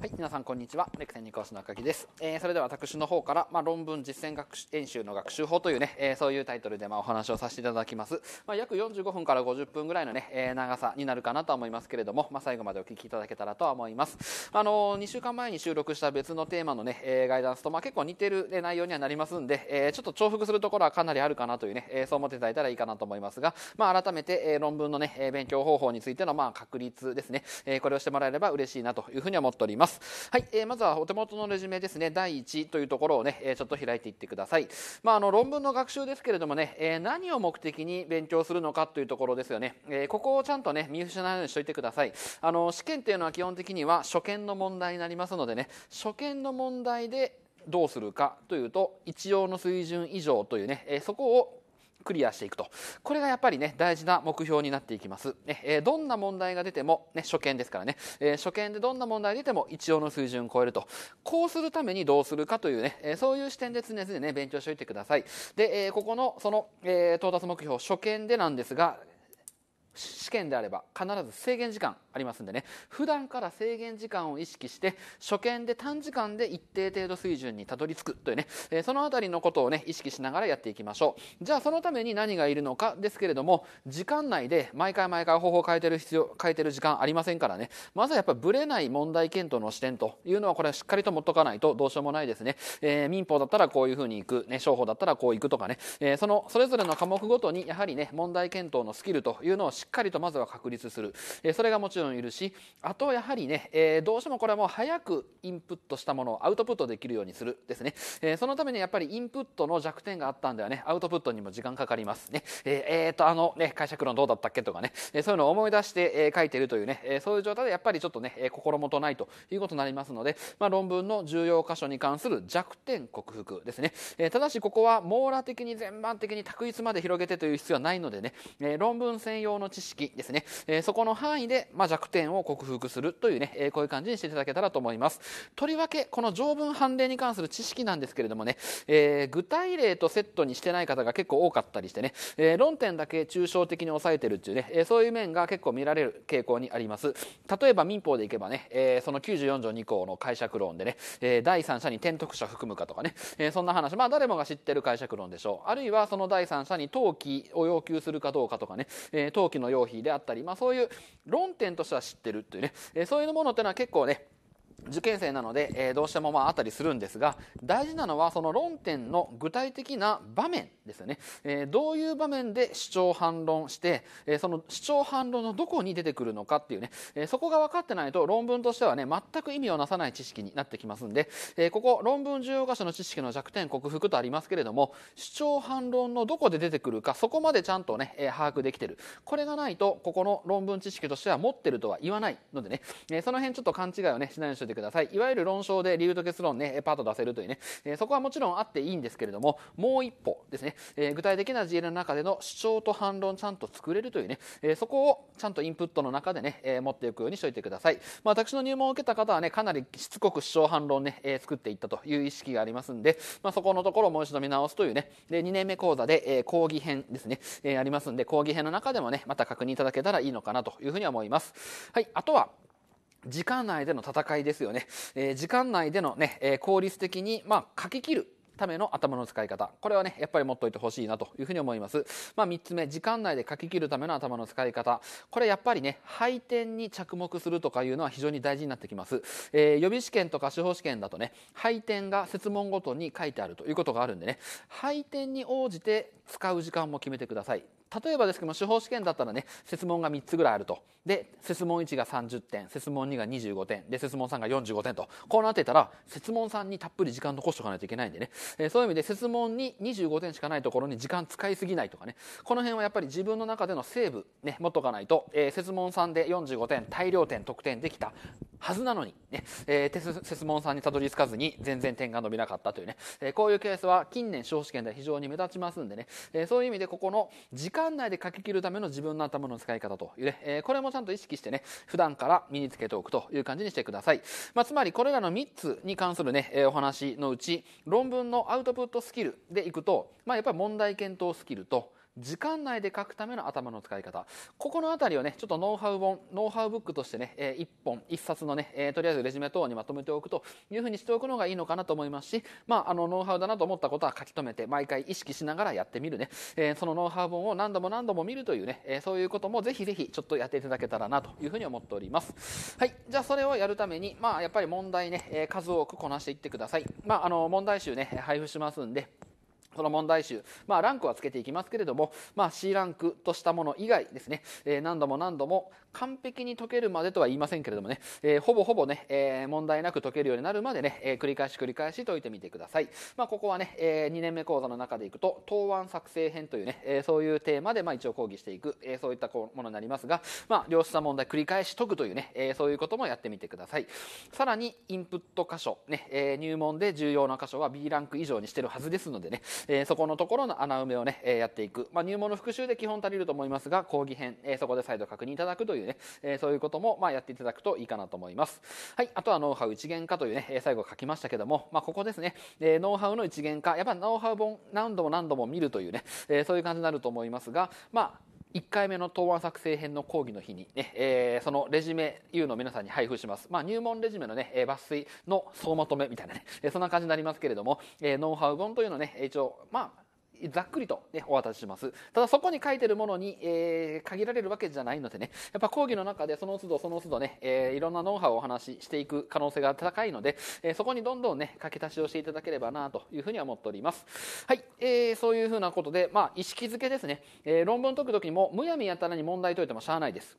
はい、皆さんこんにちは。レクセンニコースの赤木です。えー、それでは私の方から、まあ、論文実践学演習の学習法というね、えー、そういうタイトルでまあお話をさせていただきます。まあ、約45分から50分ぐらいのね、えー、長さになるかなと思いますけれども、まあ、最後までお聞きいただけたらとは思います。あのー、2週間前に収録した別のテーマのね、えー、ガイダンスと、まあ、結構似てる、ね、内容にはなりますんで、えー、ちょっと重複するところはかなりあるかなというね、えー、そう思っていただいたらいいかなと思いますが、まあ、改めて、えー、論文のね、勉強方法についてのまあ確立ですね、えー、これをしてもらえれば嬉しいなというふうに思っております。ます。はい、えー、まずはお手元のレジュメですね、第1というところをね、えちょっと開いていってください。まあ、あの論文の学習ですけれどもね、え何を目的に勉強するのかというところですよね。えここをちゃんとね、見失わないようにしておいてください。あの試験っていうのは基本的には初見の問題になりますのでね、初見の問題でどうするかというと一応の水準以上というね、えそこをクリアしていくと。これがやっぱりね、大事な目標になっていきます。ね、えー、どんな問題が出ても、ね、初見ですからね、えー、初見でどんな問題出ても一応の水準を超えると。こうするためにどうするかというね、えー、そういう視点で常々ね、勉強しておいてください。で、えー、ここの、その、えー、到達目標、初見でなんですが、試験であれば必ず制限時間ありますんでね普段から制限時間を意識して初見で短時間で一定程度水準にたどり着くというね、えその辺りのことをね意識しながらやっていきましょうじゃあそのために何がいるのかですけれども時間内で毎回毎回方法を変えてる必要変えてる時間ありませんからねまずはやっぱりブレない問題検討の視点というのはこれはしっかりと持っとかないとどうしようもないですね、えー、民法だったらこういうふうにいく、ね、商法だったらこういくとかね、えー、そのそれぞれの科目ごとにやはりね問題検討のスキルというのをししっかりとまずは確立する、えそれがもちろんいるしあとやはりね、えどうしてもこれはもう早くインプットしたものをアウトプットできるようにするですね、えそのためにやっぱりインプットの弱点があったんではねアウトプットにも時間かかりますねえー、っとあのね解釈論どうだったっけとかね、えそういうのを思い出して、え書いてるというね、えそういう状態でやっぱりちょっとね心もとないということになりますので、まあ、論文の重要箇所に関する弱点克服ですね、えただしここは網羅的に全般的に択一まで広げてという必要はないのでね、え論文専用の知識ですね、えそこの範囲で、ま弱点を克服するというね、えこういう感じにしていただけたらと思います。とりわけ、この条文判例に関する知識なんですけれどもね、え具体例とセットにしてない方が結構多かったりしてね、え論点だけ抽象的に抑えてるっていうね、えそういう面が結構見られる傾向にあります。例えば民法でいけばね、えその94条2項の解釈論でね、え第三者に転得者含むかとかね、えそんな話、まあ誰もが知ってる解釈論でしょう。あるいはその第三者に登記を要求するかどうかとかね、え登記のの用品であったり、まあ、そういう論点としては知ってるというね、えそういうものっていうのは結構ね受験生なので、えー、どうしてもまああったりするんですが大事なのはその論点の具体的な場面ですよね、えー、どういう場面で主張反論して、えー、その主張反論のどこに出てくるのかっていうね、えそこが分かってないと論文としてはね全く意味をなさない知識になってきますんで、えここ論文重要箇所の知識の弱点克服とありますけれども主張反論のどこで出てくるかそこまでちゃんとね、え把握できてるこれがないとここの論文知識としては持ってるとは言わないのでね、えその辺ちょっと勘違いをねしないようにといてくださいいわゆる論証で理由と結論ねパート出せるというね、えそこはもちろんあっていいんですけれどももう一歩ですね、え具体的な事例の中での主張と反論ちゃんと作れるというね、えそこをちゃんとインプットの中でね、え持っていくようにしておいてください、まあ、私の入門を受けた方はねかなりしつこく主張反論ね、え作っていったという意識がありますんで、まあ、そこのところをもう一度見直すというねで2年目講座で、え講義編ですね、えありますんで講義編の中でもねまた確認いただけたらいいのかなというふうに思いますはいあとは時間内での戦いですよね。えー、時間内でのね、えー、効率的に、まあ、書き切る。ための頭の使い方。これはね、やっぱり持っといてほしいなというふうに思います。まあ、3つ目、時間内で書き切るための頭の使い方。これやっぱりね、配点に着目するとかいうのは非常に大事になってきます。えー、予備試験とか司法試験だとね、配点が設問ごとに書いてあるということがあるんでね、配点に応じて使う時間も決めてください。例えばですけども司法試験だったらね設問が3つぐらいあるとで設問1が30点設問2が25点で設問3が45点とこうなってたら設問3にたっぷり時間残しておかないといけないんでね、えー、そういう意味で設問に25点しかないところに時間使いすぎないとかねこの辺はやっぱり自分の中でのセーブ、ね、持っとかないと、えー、設問3で45点大量点得点できたはずなのにね、ねえー、設問3にたどり着かずに全然点が伸びなかったというね、えー、こういうケースは近年司法試験で非常に目立ちますんでね、えー、そういう意味でここの時間間内で書き切るための自分の頭の使い方というね、えー、これもちゃんと意識してね、普段から身につけておくという感じにしてください。まあ、つまりこれらの3つに関するね、えー、お話のうち、論文のアウトプットスキルでいくと、まあ、やっぱり問題検討スキルと、時間内で書くための頭の使い方。ここのあたりをね、ちょっとノウハウ本、ノウハウブックとしてね、えー、1本、1冊のね、えー、とりあえずレジュメ等にまとめておくというふうにしておくのがいいのかなと思いますし、まあ、あの、ノウハウだなと思ったことは書き留めて、毎回意識しながらやってみるね。えー、そのノウハウ本を何度も何度も見るというね、えそういうこともぜひぜひちょっとやっていただけたらなというふうに思っております。はい。じゃあ、それをやるために、まあ、やっぱり問題ね、え数多くこなしていってください。まあ、あの、問題集ね、配布しますんで、この問題集、まあ、ランクはつけていきますけれども、まあ、C ランクとしたもの以外ですね、えー、何度も何度も完璧に解けるまでとは言いませんけれどもね、えー、ほぼほぼね、えー、問題なく解けるようになるまでね、えー、繰り返し繰り返し解いてみてください。まあ、ここはね、え2年目講座の中でいくと、答案作成編というね、えそういうテーマで、まあ、一応講義していく、えそういったものになりますが、まあ、量子差問題繰り返し解くというね、えそういうこともやってみてください。さらに、インプット箇所、ね、え入門で重要な箇所は B ランク以上にしてるはずですのでね、えそこのところの穴埋めをね、えやっていく。まあ、入門の復習で基本足りると思いますが、講義編、えそこで再度確認いただくといういうね、えー、そういうことも、まあ、やっていただくといいかなと思います。はい。あとは、ノウハウ一元化というね、最後書きましたけども、まあ、ここですね、えー、ノウハウの一元化、やっぱノウハウ本何度も何度も見るというね、えー、そういう感じになると思いますが、まあ、1回目の答案作成編の講義の日にね、えー、そのレジュメ U の皆さんに配布します。まあ、入門レジュメのね、えー、抜粋の総まとめみたいなね、えー、そんな感じになりますけれども、えー、ノウハウ本というのね、一応、まあ、ざっくりと、ね、お渡しします。ただそこに書いてるものに、えー、限られるわけじゃないのでね、やっぱ講義の中でその都度その都度ね、えー、いろんなノウハウをお話ししていく可能性が高いので、えー、そこにどんどんね、書き足しをしていただければなというふうには思っております。はい、えー、そういうふうなことで、まあ、意識づけですね、えー、論文解くときにも、むやみやたらに問題解いてもしゃあないです。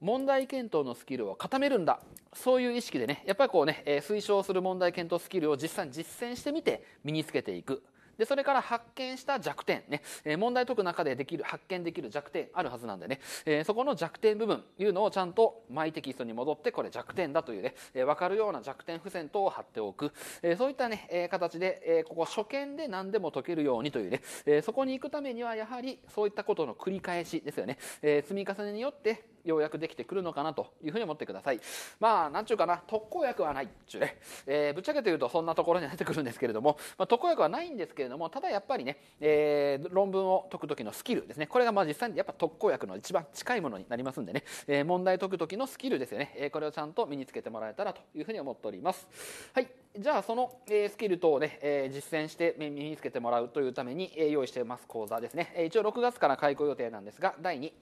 問題検討のスキルを固めるんだそういう意識でねやっぱりこうね推奨する問題検討スキルを実際に実践してみて身につけていくで、それから発見した弱点、ね、え問題解く中でできる、発見できる弱点あるはずなんでね、えそこの弱点部分いうのをちゃんとマイテキストに戻って、これ弱点だというね、え分かるような弱点付箋等を貼っておく。えそういったね、え形で、えここ初見で何でも解けるようにというね、えそこに行くためにはやはりそういったことの繰り返しですよね、え積み重ねによってようやくできてくるのかなというふうに思ってくださいまあなんちゅうかな特効薬はないっちゅうね、えー、ぶっちゃけて言うとそんなところになってくるんですけれども、まあ、特効薬はないんですけれどもただやっぱりね、えー、論文を解く時のスキルですねこれがまあ実際にやっぱ特効薬の一番近いものになりますんでね、えー、問題解く時のスキルですよね、えこれをちゃんと身につけてもらえたらというふうに思っておりますはいじゃあその、えスキル等をね、え実践して身につけてもらうというために、え用意しています講座ですね、え一応6月から開講予定なんですが第2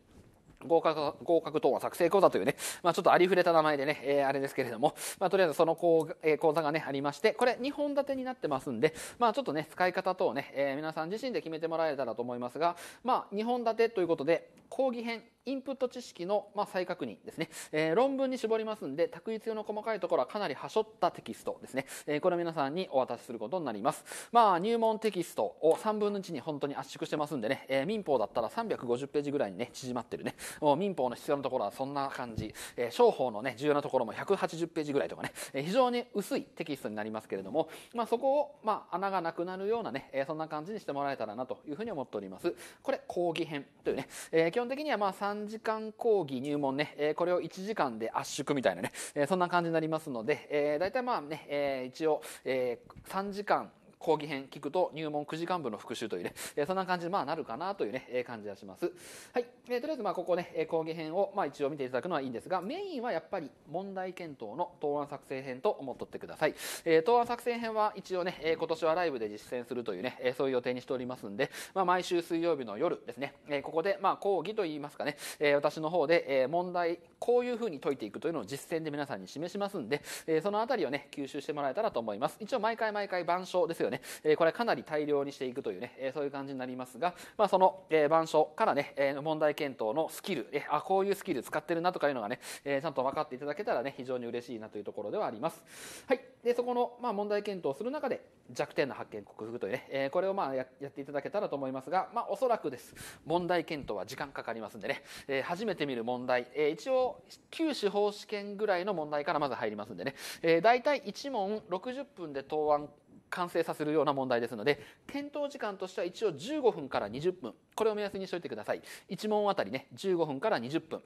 合格、合格等は作成講座というね、まあ、ちょっとありふれた名前でね、えー、あれですけれども、まあ、とりあえずその講,、えー、講座がね、ありまして、これ2本立てになってますんで、まあ、ちょっとね、使い方等ね、えー、皆さん自身で決めてもらえたらと思いますが、まあ、2本立てということで、講義編、インプット知識の、まあ、再確認ですね、えー、論文に絞りますんで、択一用の細かいところはかなりはしょったテキストですね。えー、これを皆さんにお渡しすることになります。まあ、入門テキストを3分の1に本当に圧縮してますんでね、えー、民法だったら350ページぐらいにね、縮まってるね。もう民法の必要なところはそんな感じ。えー、商法のね、重要なところも180ページぐらいとかね、えー、非常に薄いテキストになりますけれども、まあ、そこを、まあ、穴がなくなるようなね、えー、そんな感じにしてもらえたらなというふうに思っております。これ、講義編というね、えー、基本的にはまあ3時間講義入門ね、えこれを1時間で圧縮みたいなね、えそんな感じになりますので、えー、大体まあね、え一応、え3時間講義編聞くと入門9時間分の復習というね、えそんな感じでまあなるかなというね、え感じがします。はい。えー、とりあえずまあここね、講義編をまあ一応見ていただくのはいいんですが、メインはやっぱり問題検討の答案作成編と思っとってください。え答案作成編は一応ね、え今年はライブで実践するというね、えそういう予定にしておりますんで、まあ毎週水曜日の夜ですね、えここでまあ講義といいますかね、え私の方で、え問題こういうふうに解いていくというのを実践で皆さんに示しますんで、えー、その辺りをね吸収してもらえたらと思います一応毎回毎回板書ですよね、えこれかなり大量にしていくというね、えそういう感じになりますが、まあ、その、え板書からね、え問題検討のスキル、えあこういうスキル使ってるなとかいうのがね、えちゃんと分かっていただけたらね非常に嬉しいなというところではありますはいでそこの、まあ、問題検討する中で弱点の発見克服というね、えこれをまあやっていただけたらと思いますが、まあ、おそらくです問題検討は時間かかりますんでね、え初めて見る問題、え一応旧司法試験ぐらいの問題からまず入りますんでね、えー、大体1問60分で答案完成させるような問題ですので検討時間としては一応15分から20分これを目安にしておいてください1問あたりね15分から20分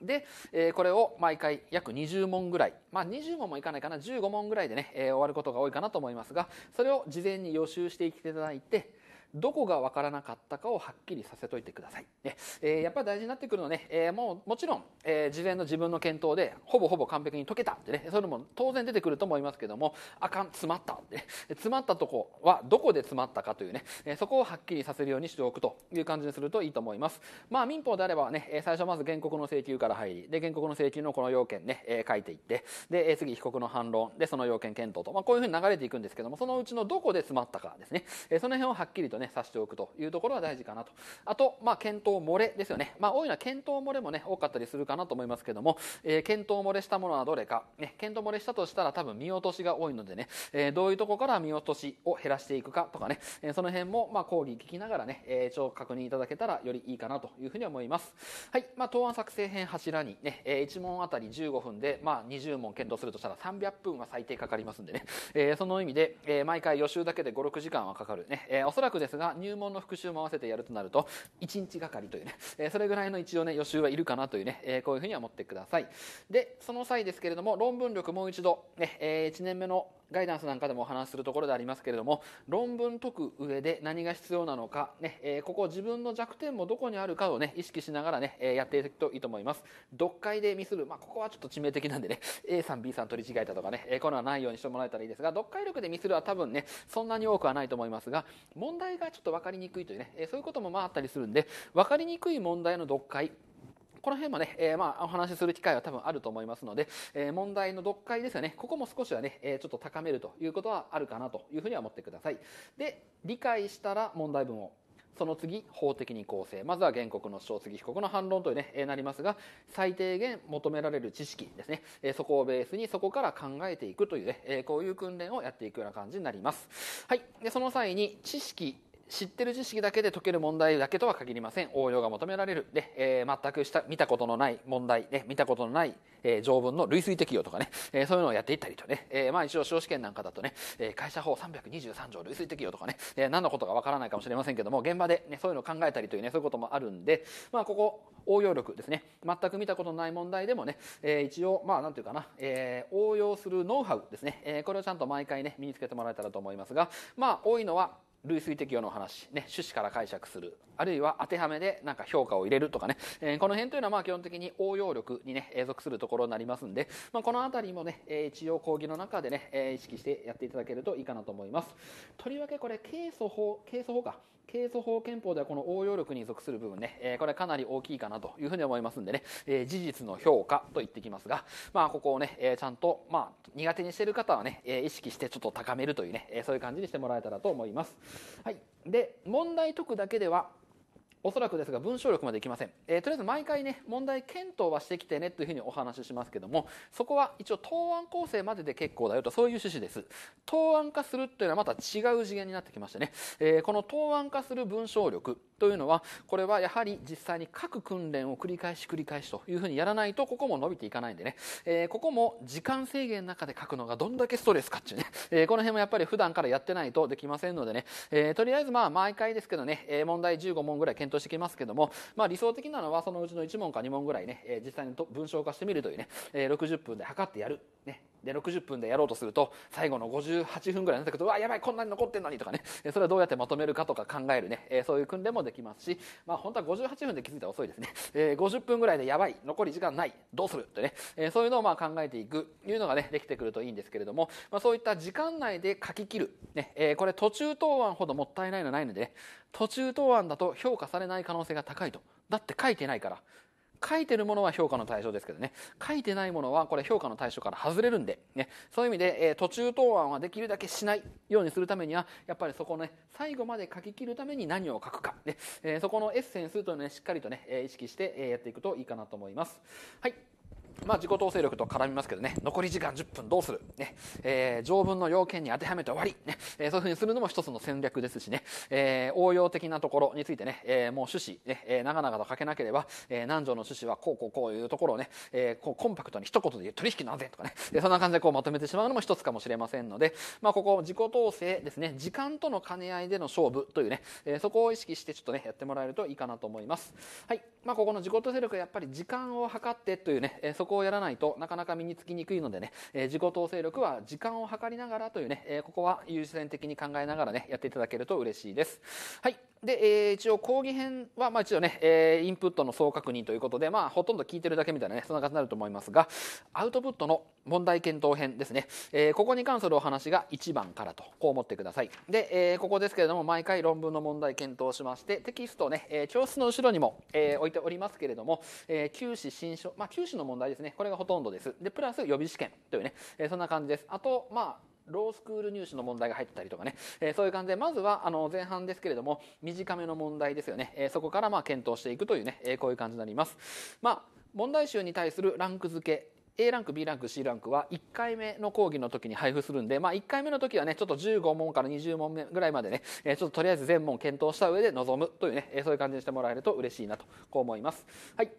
で、えー、これを毎回約20問ぐらい、まあ、20問もいかないかな15問ぐらいでね、えー、終わることが多いかなと思いますがそれを事前に予習していただいてどこが分からなかったかをはっきりさせといてください。ねえー、やっぱり大事になってくるのね、えー、もうもちろん、えー、事前の自分の検討でほぼほぼ完璧に解けたってね、そういうのも当然出てくると思いますけども、あかん、詰まったってね、詰まったとこはどこで詰まったかというね、えそこをはっきりさせるようにしておくという感じにするといいと思います。まあ民法であればね、最初まず原告の請求から入り、で、原告の請求のこの要件ね、え書いていって、で、次被告の反論、で、その要件検討と、まあこういうふうに流れていくんですけども、そのうちのどこで詰まったかですね、えその辺をはっきりとね、ね、さしておくというところは大事かなと。あと、まあ、検討漏れですよね。まあ、多いのは検討漏れもね、多かったりするかなと思いますけども、えー、検討漏れしたものはどれか、ね、検討漏れしたとしたら多分見落としが多いのでね、えー、どういうとこから見落としを減らしていくかとかね、えー、その辺も、まあ、講義聞きながらね、えー、一応確認いただけたらよりいいかなというふうに思います。はい。まあ、答案作成編柱にね、えー、1問あたり15分で、まあ、20問検討するとしたら300分は最低かかりますんでね、えー、その意味で、えー、毎回予習だけで5、6時間はかかるね、えー、おそらくですですが入門の復習も合わせてやるとなると1日がかりというね、えそれぐらいの一応ね予習はいるかなというね、えこういうふうには思ってくださいでその際ですけれども論文力もう一度ね、ねえ1年目のガイダンスなんかでもお話するところでありますけれども論文解く上で何が必要なのかね、えー、ここ自分の弱点もどこにあるかをね意識しながらね、えー、やっていくといいと思います読解でミスる、まあ、ここはちょっと致命的なんでね A さん B さん取り違えたとかね、えー、こういうのはないようにしてもらえたらいいですが読解力でミスるは多分ねそんなに多くはないと思いますが問題がちょっと分かりにくいというね、えー、そういうこともまああったりするんで分かりにくい問題の読解この辺もね、えー、まあ、お話しする機会は多分あると思いますので、えー、問題の読解ですよね。ここも少しはね、えー、ちょっと高めるということはあるかなというふうには思ってください。で、理解したら問題文をその次、法的に構成。まずは原告の主張、次被告の反論というね、えなりますが、最低限求められる知識ですね。えそこをベースにそこから考えていくというね、えこういう訓練をやっていくような感じになります。はい。で、その際に知識知ってる知識だけで解ける問題だけとは限りません応用が求められるで、えー、全くした見たことのない問題で見たことのない、えー、条文の類推適用とかね、えー、そういうのをやっていったりとね、えー、まあ一応司法試験なんかだとね、えー、会社法323条類推適用とかね、えー、何のことかわからないかもしれませんけども現場で、ね、そういうのを考えたりというねそういうこともあるんでまあここ応用力ですね全く見たことのない問題でもね、えー、一応まあなんていうかな、えー、応用するノウハウですね、えー、これをちゃんと毎回ね身につけてもらえたらと思いますがまあ多いのは類推適用の話、ね、趣旨から解釈する、あるいは当てはめでなんか評価を入れるとかね、えー、この辺というのはまあ基本的に応用力にね、属するところになりますんで、まあ、この辺りもね、一応講義の中でね、意識してやっていただけるといいかなと思います。とりわけこれ、ケース法、ケース法か、刑訴法憲法ではこの応用力に属する部分ね、えー、これかなり大きいかなというふうに思いますんでね、えー、事実の評価と言ってきますが、まあ、ここをね、えー、ちゃんと、まあ、苦手にしてる方はね、えー、意識してちょっと高めるというね、えー、そういう感じにしてもらえたらと思います。はい。で、問題解くだけでは、おそらくですが文章力までいきません、えー、とりあえず毎回ね問題検討はしてきてねというふうにお話ししますけどもそこは一応答案構成までで結構だよとそういう趣旨です答案化するというのはまた違う次元になってきましてね、えー、この答案化する文章力というのはこれはやはり実際に各訓練を繰り返し繰り返しというふうにやらないとここも伸びていかないんでね、えー、ここも時間制限の中で書くのがどんだけストレスかっていうね、えー、この辺もやっぱり普段からやってないとできませんのでね、えー、とりあえずまあ毎回ですけどね問題15問ぐらい検討討してきますけども、まあ、理想的なのはそのうちの1問か2問ぐらいね、え実際に文章化してみるというね、え60分で測ってやる、ね、で60分でやろうとすると最後の58分ぐらいになってくるとうわやばいこんなに残ってんのにとかねそれはどうやってまとめるかとか考えるね、そういう訓練もできますし、まあ、本当は58分で気づいたら遅いですね、50分ぐらいでやばい残り時間ないどうするってね、そういうのをまあ考えていくいうのがねできてくるといいんですけれども、まあ、そういった時間内で書き切る、ねこれ途中答案ほどもったいないのないので、途中答案だと評価されない可能性が高いとだって書いてないから書いてるものは評価の対象ですけどね、書いてないものはこれ評価の対象から外れるんで、ね、そういう意味で、えー、途中答案はできるだけしないようにするためには、やっぱりそこね、最後まで書き切るために何を書くか、ね、えー、そこのエッセンスというのをね、しっかりとね、えー、意識してやっていくといいかなと思います。はい。まあ、自己統制力と絡みますけどね、残り時間10分どうする、ねえー、条文の要件に当てはめて終わり、ねえー、そういうふうにするのも一つの戦略ですしね、えー、応用的なところについてね、えー、もう趣旨、ね、えー、長々と書けなければ、えー、南條の趣旨はこうこうこういうところをね、えー、こうコンパクトに一言で言う取引の安全とかね、えそんな感じでこうまとめてしまうのも一つかもしれませんので、まあ、ここ自己統制ですね、時間との兼ね合いでの勝負というね、えー、そこを意識してちょっとね、やってもらえるといいかなと思います。はい。まあ、ここの自己統制力やっぱり時間を測ってというね、えー、そここをやらないとなかなか身につきにくいのでね、え自己統制力は時間を計りながらというね、えここは優先的に考えながらね、やっていただけると嬉しいです。はい。で、えー、一応講義編は、まあ一応ね、えー、インプットの総確認ということで、まあほとんど聞いてるだけみたいなね、そんな感じになると思いますが、アウトプットの問題検討編ですね。えー、ここに関するお話が1番からと、こう思ってください。で、えー、ここですけれども、毎回論文の問題検討しまして、テキストをね、えー、教室の後ろにも、えー、置いておりますけれども、えー、九死新書、まあ九死の問題ですね。ですね。これがほとんどです。で、プラス予備試験というね、えそんな感じです。あと、まあ、ロースクール入試の問題が入ってたりとかね、えー、そういう感じで、まずは、あの、前半ですけれども、短めの問題ですよね。えー、そこから、まあ、検討していくというね、えー、こういう感じになります。まあ、問題集に対するランク付け A ランク、B ランク、C ランクは1回目の講義の時に配布するんで、まあ1回目の時はね、ちょっと15問から20問目ぐらいまでね、えちょっととりあえず全問検討した上で臨むというね、えそういう感じにしてもらえると嬉しいなと、こう思います。はい。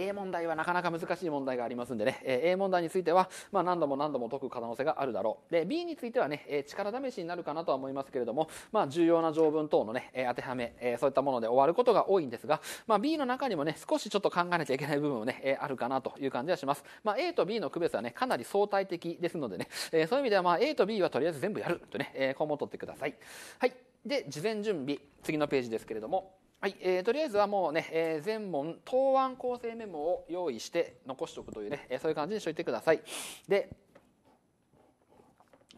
A 問題はなかなか難しい問題がありますんでね、え A 問題については、ま何度も何度も解く可能性があるだろう。で、B についてはね、え力試しになるかなとは思いますけれども、まあ、重要な条文等のね、え当てはめ、えそういったもので終わることが多いんですが、まあ、B の中にもね、少しちょっと考えなきゃいけない部分もね、えあるかなという感じはします。まあ、A と B の区別はね、かなり相対的ですのでね、えそういう意味では、まあ、A と B はとりあえず全部やるとね、えー、項目を取ってください。はい。で、事前準備、次のページですけれども、はい、えー、とりあえずはもうね、えー、全問答案構成メモを用意して残しておくというね、えー、そういう感じにしといてください。で、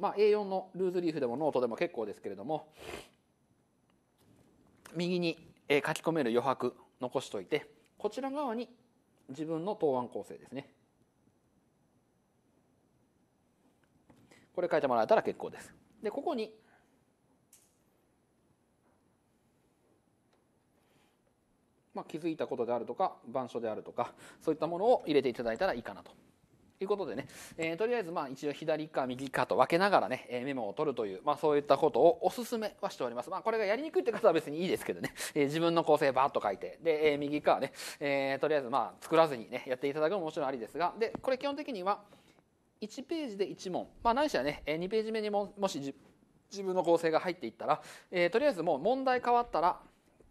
まあ、A4 のルーズリーフでもノートでも結構ですけれども右に、えー、書き込める余白残しといてこちら側に自分の答案構成ですね。これ書いてもらえたら結構です。でここにまあ、気づいたことであるとか板書であるとかそういったものを入れていただいたらいいかなと。いうことでね、えー、とりあえずまあ一応左か右かと分けながらね、えー、メモを取るという、まあ、そういったことをお勧めはしております。まあ、これがやりにくいって方は別にいいですけどね、えー、自分の構成バーッと書いて、で、えー、右かね、えー、とりあえずまあ作らずにね、やっていただくのももちろんありですが、で、これ基本的には1ページで1問、まあ、ないしはね、2ページ目にももし自分の構成が入っていったら、えー、とりあえずもう問題変わったら、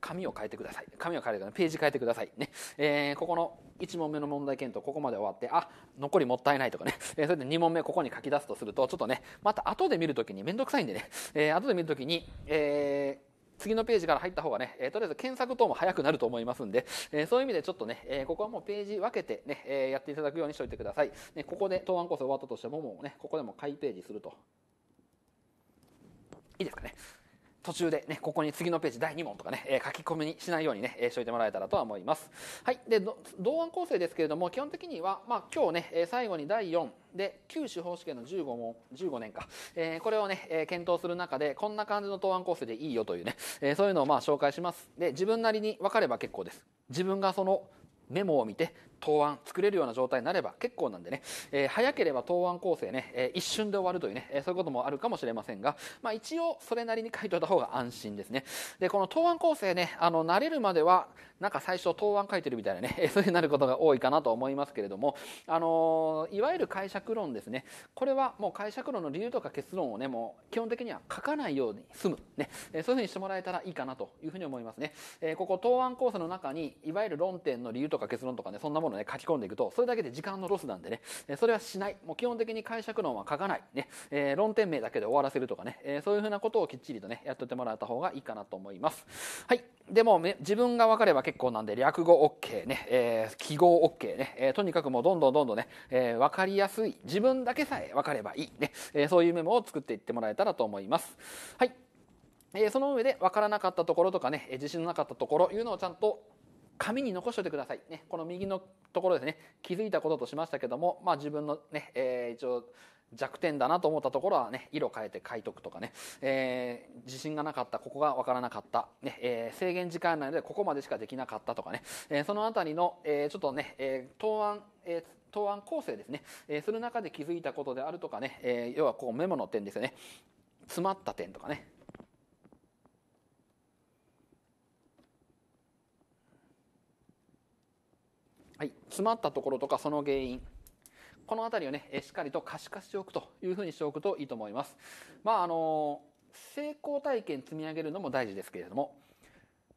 紙を変えてください。紙を変えてください。ページ変えてください。ね。えー、ここの1問目の問題検討、ここまで終わって、あ、残りもったいないとかね。えー、それで2問目、ここに書き出すとすると、ちょっとね、また後で見るときにめんどくさいんでね。えー、後で見るときに、えー、次のページから入った方がね、えー、とりあえず検索等も早くなると思いますんで、えー、そういう意味でちょっとね、えー、ここはもうページ分けてね、えやっていただくようにしておいてください。ね、ここで答案コース終わったとしても、もうね、ここでもいページすると。いいですかね。途中でね、ここに次のページ第2問とかね、えー、書き込みにしないようにね、えー、しといてもらえたらとは思います。はい。で、同案構成ですけれども、基本的には、まあ今日ね、えー、最後に第4で、旧司法試験の15問、15年か、えー、これをね、えー、検討する中で、こんな感じの答案構成でいいよというね、えー、そういうのをまあ紹介します。で、自分なりに分かれば結構です。自分がそのメモを見て答案作れるような状態になれば結構なんでね、えー、早ければ答案構成ね、えー、一瞬で終わるというね、えー、そういうこともあるかもしれませんが、まあ、一応それなりに書いといた方が安心ですねでこの答案構成ねあの慣れるまではなんか最初答案書いてるみたいなね、えー、そういうになることが多いかなと思いますけれども、あのー、いわゆる解釈論ですねこれはもう解釈論の理由とか結論をねもう基本的には書かないように済む、ねえー、そういうふうにしてもらえたらいいかなというふうに思いますね、えー、ここ答案構成の中にいわゆる論点の理由とか結論とかねそんなもののね、書き込んでいくと、それだけで時間のロスなんでね、えそれはしない。もう基本的に解釈論は書かない。ね、えー、論点名だけで終わらせるとかね、えそういうふうなことをきっちりとね、やっといてもらった方がいいかなと思います。はい。でも、ね、自分が分かれば結構なんで、略語 OK ね、えー、記号 OK ね、えー、とにかくもうどんどんどんどんね、えー、分かりやすい、自分だけさえ分かればいいね、えー、そういうメモを作っていってもらえたらと思います。はい。えー、その上で分からなかったところとかね、自信のなかったところいうのをちゃんと紙に残しておいてください。ね、この右のところですね、気づいたこととしましたけども、まあ自分のね、えー、一応、弱点だなと思ったところはね、色変えて書いとくとかね、えー、自信がなかった、ここがわからなかった、ね、えー、制限時間内でここまでしかできなかったとかね、えー、そのあたりの、えー、ちょっとね、えー、答案、えー答案構成ですね。えー、する中で気づいたことであるとかね、えー、要はこうメモの点ですよね。詰まった点とかね、はい、詰まったところとかその原因この辺りをねしっかりと可視化しておくというふうにしておくといいと思いますまああの成功体験積み上げるのも大事ですけれども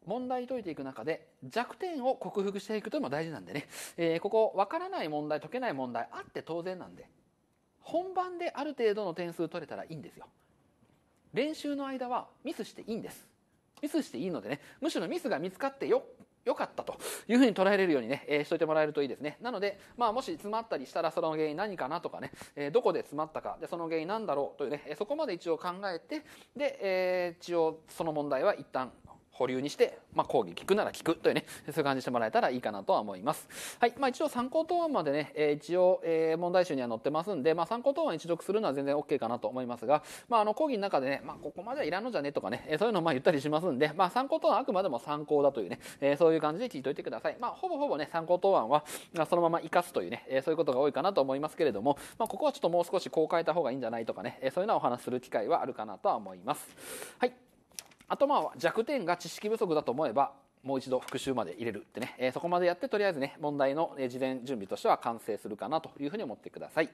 問題解いていく中で弱点を克服していくというのも大事なんでね、えー、ここ分からない問題解けない問題あって当然なんで本番である程度の点数取れたらいいんですよ練習の間はミスしていいんですミスしていいのでねむしろミスが見つかってよ良かったというふうに捉えれるようにね、えー、しといてもらえるといいですね。なので、まあ、もし詰まったりしたらその原因何かなとかね、えー、どこで詰まったか、で、その原因なんだろうというね、そこまで一応考えて、で、えー、一応その問題は一旦保留にして、まあ、講義聞くなら聞くというね、そういう感じしてもらえたらいいかなとは思います。はい。まあ、一応参考答案までね、えー、一応、えー、問題集には載ってますんで、まあ、参考答案一読するのは全然 OK かなと思いますが、まあ、あの、講義の中でね、まあ、ここまではいらんのじゃねとかね、えー、そういうのをまあ言ったりしますんで、まあ、参考答案あくまでも参考だというね、えー、そういう感じで聞いといてください。まあ、ほぼほぼね、参考答案は、まあ、そのまま活かすというね、えー、そういうことが多いかなと思いますけれども、まあ、ここはちょっともう少しこう変えた方がいいんじゃないとかね、えー、そういうのはお話する機会はあるかなとは思います。はい。あとまあ弱点が知識不足だと思えばもう一度復習まで入れるってね、えー、そこまでやってとりあえずね問題の事前準備としては完成するかなというふうに思ってください、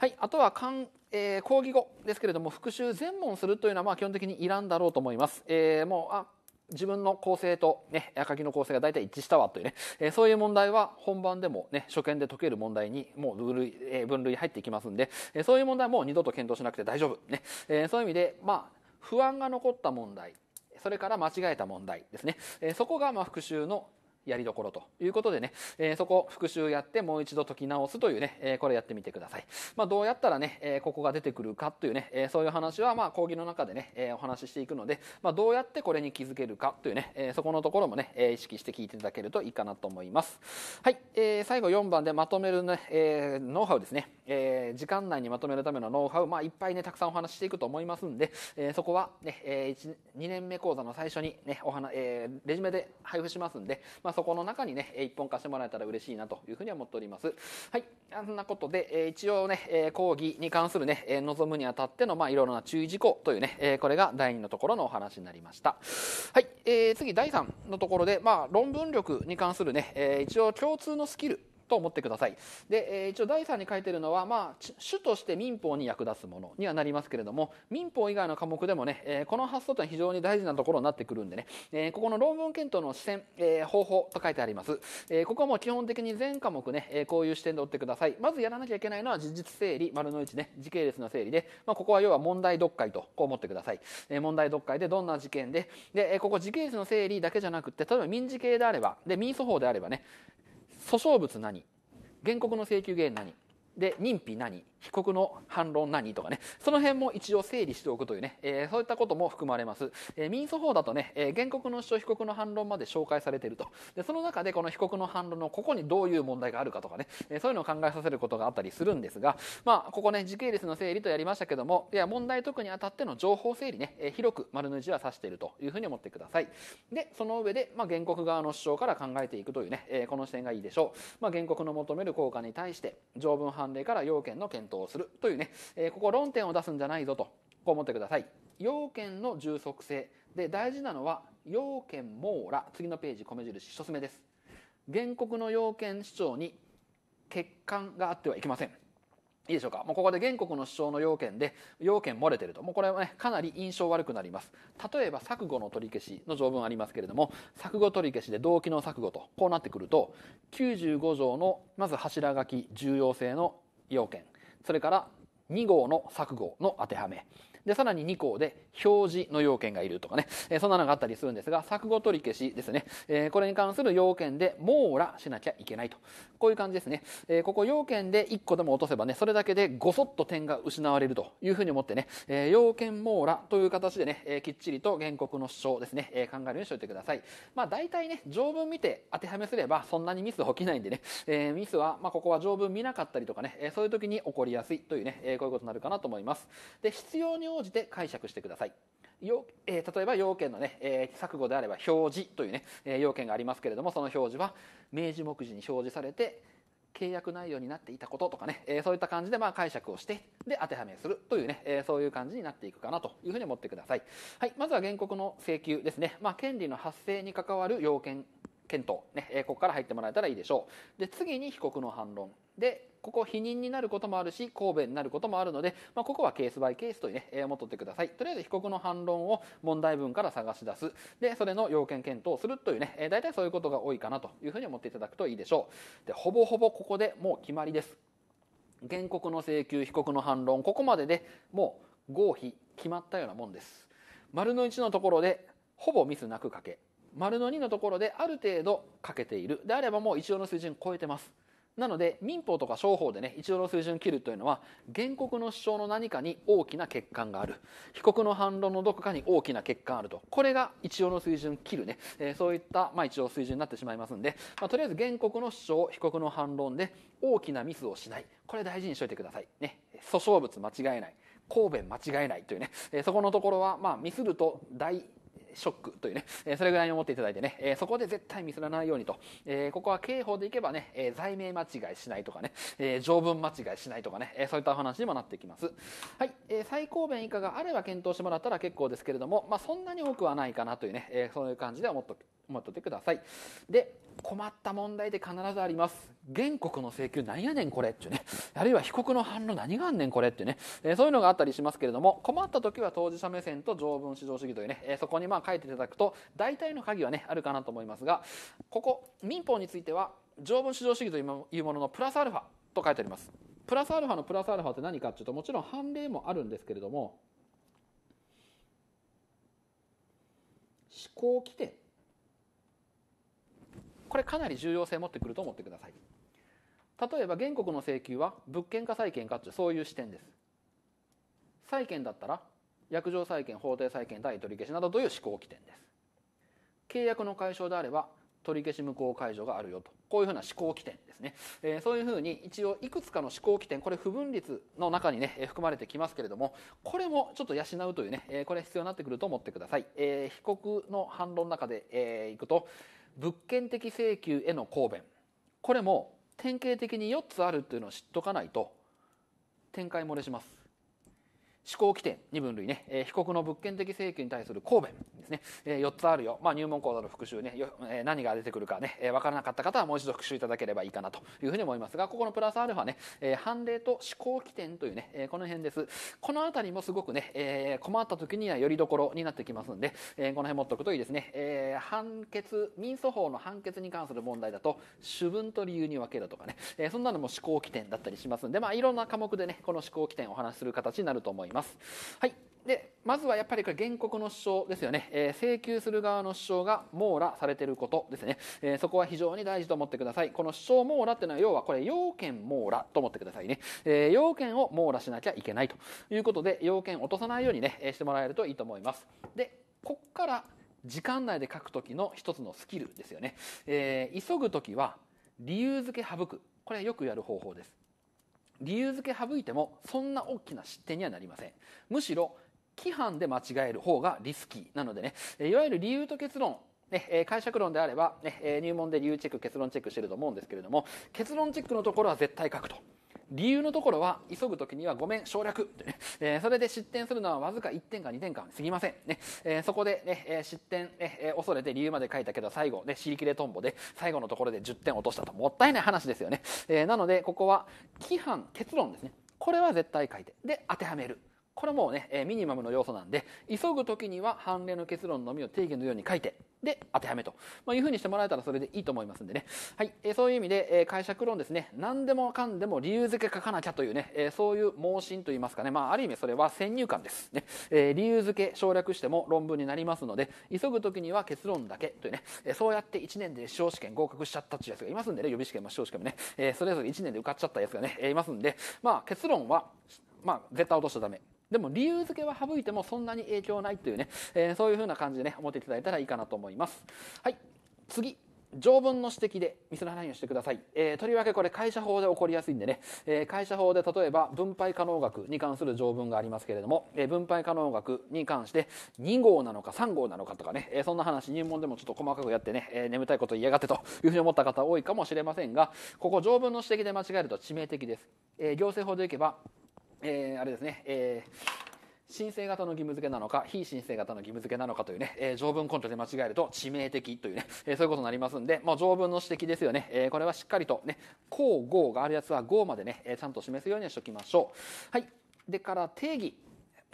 はい、あとはかん、えー、講義後ですけれども復習全問するというのはまあ基本的にいらんだろうと思います、えー、もうあ自分の構成と、ね、赤木の構成が大体一致したわというね、えー、そういう問題は本番でも、ね、初見で解ける問題にもう分類,、えー、分類入っていきますんで、えー、そういう問題はもう二度と検討しなくて大丈夫、ねえー、そういう意味で、まあ、不安が残った問題それから間違えた問題ですね。えそこがま復習のやりどころということでね、えー、そこ復習やってもう一度解き直すというね、えー、これやってみてください。まあ、どうやったらね、えー、ここが出てくるかというね、えそういう話はまあ講義の中でね、えお話ししていくので、まあ、どうやってこれに気づけるかというね、えそこのところもね、え意識して聞いていただけるといいかなと思います。はい、え最後4番でまとめるね、えノウハウですね、え時間内にまとめるためのノウハウ、まあ、いっぱいね、たくさんお話ししていくと思いますんで、えそこはね、え2年目講座の最初にね、お話、えレジュメで配布しますんで、まああ、そこの中にね、一本貸してもらえたら嬉しいなというふうには思っております。はい。そんなことで、え一応ね、え講義に関するね、え望むにあたっての、まあ、いろいろな注意事項というね、えこれが第2のところのお話になりました。はい。えー、次、第3のところで、まあ、論文力に関するね、え一応共通のスキルと思ってください。で、えー、一応第3に書いてるのは、まあ、主として民法に役立つものにはなりますけれども、民法以外の科目でもね、えー、この発想というのは非常に大事なところになってくるんでね、えー、ここの論文検討の視点、えー、方法と書いてあります。えー、ここはもう基本的に全科目ね、えー、こういう視点で追ってください。まずやらなきゃいけないのは事実整理、丸の内ね、時系列の整理で、まあ、ここは要は問題読解と、こう思ってください。えー、問題読解でどんな事件で、で、えー、ここ時系列の整理だけじゃなくて、例えば民事系であれば、で、民訴法であればね、訴訟物何原告の請求原因何で認否何被告の反論何とかね、その辺も一応整理しておくというね、えー、そういったことも含まれます。えー、民訴法だとね、えー、原告の主張、被告の反論まで紹介されていると。で、その中でこの被告の反論のここにどういう問題があるかとかね、えー、そういうのを考えさせることがあったりするんですが、まあ、ここね、時系列の整理とやりましたけども、いや、問題特にあたっての情報整理ね、えー、広く丸の字は指しているというふうに思ってください。で、その上で、まあ、原告側の主張から考えていくというね、えー、この視点がいいでしょう。まあ、原告の求める効果に対して、条文判例から要件の検討検討するというね、えここ論点を出すんじゃないぞと、こう思ってください。要件の充足性。で、大事なのは、要件網羅。次のページ、米印、一つ目です。原告の要件主張に欠陥があってはいけません。いいでしょうかもうここで原告の主張の要件で、要件漏れてると。もうこれはね、かなり印象悪くなります。例えば、錯誤の取り消しの条文ありますけれども、錯誤取り消しで動機の錯誤と、こうなってくると、95条の、まず柱書き重要性の要件。それから2号の錯誤の当てはめで、さらに2項で表示の要件がいるとかね、えー、そんなのがあったりするんですが、作語取り消しですね。えー、これに関する要件で網羅しなきゃいけないと。こういう感じですね。えー、ここ要件で1個でも落とせばね、それだけでごそっと点が失われるというふうに思ってね、えー、要件網羅という形でね、えー、きっちりと原告の主張ですね、えー、考えるようにしておいてください。まあ大体ね、条文見て当てはめすればそんなにミス起きないんでね、えー、ミスは、まあここは条文見なかったりとかね、えー、そういう時に起こりやすいというね、えー、こういうことになるかなと思います。で、必要に応じて解釈してください。よえー、例えば要件のね、えー、錯誤であれば表示というね、えー、要件がありますけれども、その表示は明示目次に表示されて、契約内容になっていたこととかね、えー、そういった感じでまあ解釈をして、で、当てはめするというね、えー、そういう感じになっていくかなというふうに思ってください。はい、まずは原告の請求ですね。まあ、権利の発生に関わる要件検討、ね、えー、ここから入ってもらえたらいいでしょう。で、次に被告の反論。でここ否認になることもあるし神戸になることもあるので、まあ、ここはケースバイケースとね、えー、持っとってくださいとりあえず被告の反論を問題文から探し出すでそれの要件検討するというね、えー、大体そういうことが多いかなというふうに思っていただくといいでしょうでほぼほぼここでもう決まりです原告の請求被告の反論ここまででもう合否決まったようなもんです丸の1のところでほぼミスなくかけ丸の2のところである程度かけているであればもう一応の水準超えてますなので民法とか商法でね一ドの水準切るというのは原告の主張の何かに大きな欠陥がある被告の反論のどこかに大きな欠陥あるとこれが一応の水準切るね、えー、そういった、まあ、一応水準になってしまいますんで、まあ、とりあえず原告の主張被告の反論で大きなミスをしないこれ大事にしといてくださいね訴訟物間違えない神弁間違えないというね、えー、そこのところは、まあ、ミスると大ショックというね、えそれぐらいに思っていただいてね、えそこで絶対ミスらないようにと、えここは刑法でいけばね、え罪名間違いしないとかね、え条文間違いしないとかね、えそういったお話にもなってきます。はい、え最高弁以下があれば検討してもらったら結構ですけれども、まあ、そんなに多くはないかなというね、えそういう感じで思っとおっといてください。で、困った問題で必ずあります。原告の請求なんやねんこれっていうね。あるいは被告の反論何があんねんこれっていうね。えー、そういうのがあったりしますけれども、困った時は当事者目線と条文至上主義というね、えー、そこにまあ書いていただくと、大体の鍵はね、あるかなと思いますが、ここ、民法については、条文至上主義というもののプラスアルファと書いてあります。プラスアルファのプラスアルファって何かっていうと、もちろん判例もあるんですけれども、思考起定。これかなり重要性を持ってくると思ってください例えば原告の請求は物件か債権かっいうそういう視点です債権だったら約定債権法定債権対取り消しなどという思考起点です契約の解消であれば取り消し無効解除があるよとこういうふうな思考起点ですね、えー、そういうふうに一応いくつかの思考起点これ不分率の中にね、えー、含まれてきますけれどもこれもちょっと養うというね、えー、これ必要になってくると思ってください、えー、被告の反論の中で、えー、いくと物件的請求への抗弁これも典型的に4つあるっていうのを知っとかないと展開漏れします思考規定2分類ね、え被告の物件的請求に対する公弁ですね、え4つあるよ、まあ、入門講座の復習ねえ何が出てくるかね、え分からなかった方はもう一度復習いただければいいかなというふうに思いますがここのプラスアルファね、え判例と思考規定というね、えこの辺ですこの辺りもすごくね、え困った時にはよりどころになってきますんで、えこの辺持っておくといいですね、え判決民訴法の判決に関する問題だと主文と理由に分けるとかね、えそんなのも思考規定だったりしますんで、まあ、いろんな科目でねこの思考規定をお話しする形になると思いますいます。はい。で、まずはやっぱりこれ原告の主張ですよね。えー、請求する側の主張が網羅されてることですね。えー、そこは非常に大事と思ってください。この主張網羅っていうのは要はこれ要件網羅と思ってくださいね。えー、要件を網羅しなきゃいけないということで、要件落とさないようにね、してもらえるといいと思います。で、こっから時間内で書く時の一つのスキルですよね。え急ぐ時は理由付け省く。これよくやる方法です。理由付け省いてもそんな大きな失点にはなりませんむしろ規範で間違える方がリスキーなのでねいわゆる理由と結論ね、解釈論であれば、ね、入門で理由チェック結論チェックしてると思うんですけれども結論チェックのところは絶対書くと理由のところは急ぐ時にはごめん省略、ね えー、それで失点するのはわずか1点か2点かすぎません、ねえー、そこで、ね、失点、えー、恐れて理由まで書いたけど最後、ね、尻切れとんぼで最後のところで10点落としたともったいない話ですよね、えー、なのでここは規範結論ですねこれは絶対書いてで当てはめるこれもうね、えミニマムの要素なんで、急ぐときには判例の結論のみを定義のように書いて、で、当てはめと、まあ、いうふうにしてもらえたらそれでいいと思いますんでね。はい、えそういう意味で、え解釈論ですね、何でもかんでも理由付け書かなきゃというね、えそういう盲信といいますかね、まあ、ある意味それは先入観です。ね、え理由付け省略しても論文になりますので、急ぐときには結論だけというね、えそうやって1年で司法試験合格しちゃったっていうやつがいますんでね、予備試験も司法試験もね、えそれぞれ1年で受かっちゃったやつがね、いますんで、まあ、結論は、まあ、絶対落としちゃダメ。でも理由付けは省いてもそんなに影響ないというね、えー、そういうふうな感じでね、思っていただいたらいいかなと思います。はい。次。条文の指摘でミスの話をしてください。えー、とりわけこれ会社法で起こりやすいんでね、えー、会社法で例えば分配可能額に関する条文がありますけれども、えー、分配可能額に関して2号なのか3号なのかとかね、えそんな話入門でもちょっと細かくやってね、え眠たいこと言いやがってというふうに思った方多いかもしれませんが、ここ条文の指摘で間違えると致命的です。え行政法でいけばえー、あれですね、えー、申請型の義務付けなのか、非申請型の義務付けなのかというね、えー、条文根拠で間違えると致命的というね、えー、そういうことになりますんで、もう条文の指摘ですよね。えー、これはしっかりとね、こう、ごがあるやつは5までね、えちゃんと示すようにしときましょう。はい。でから定義。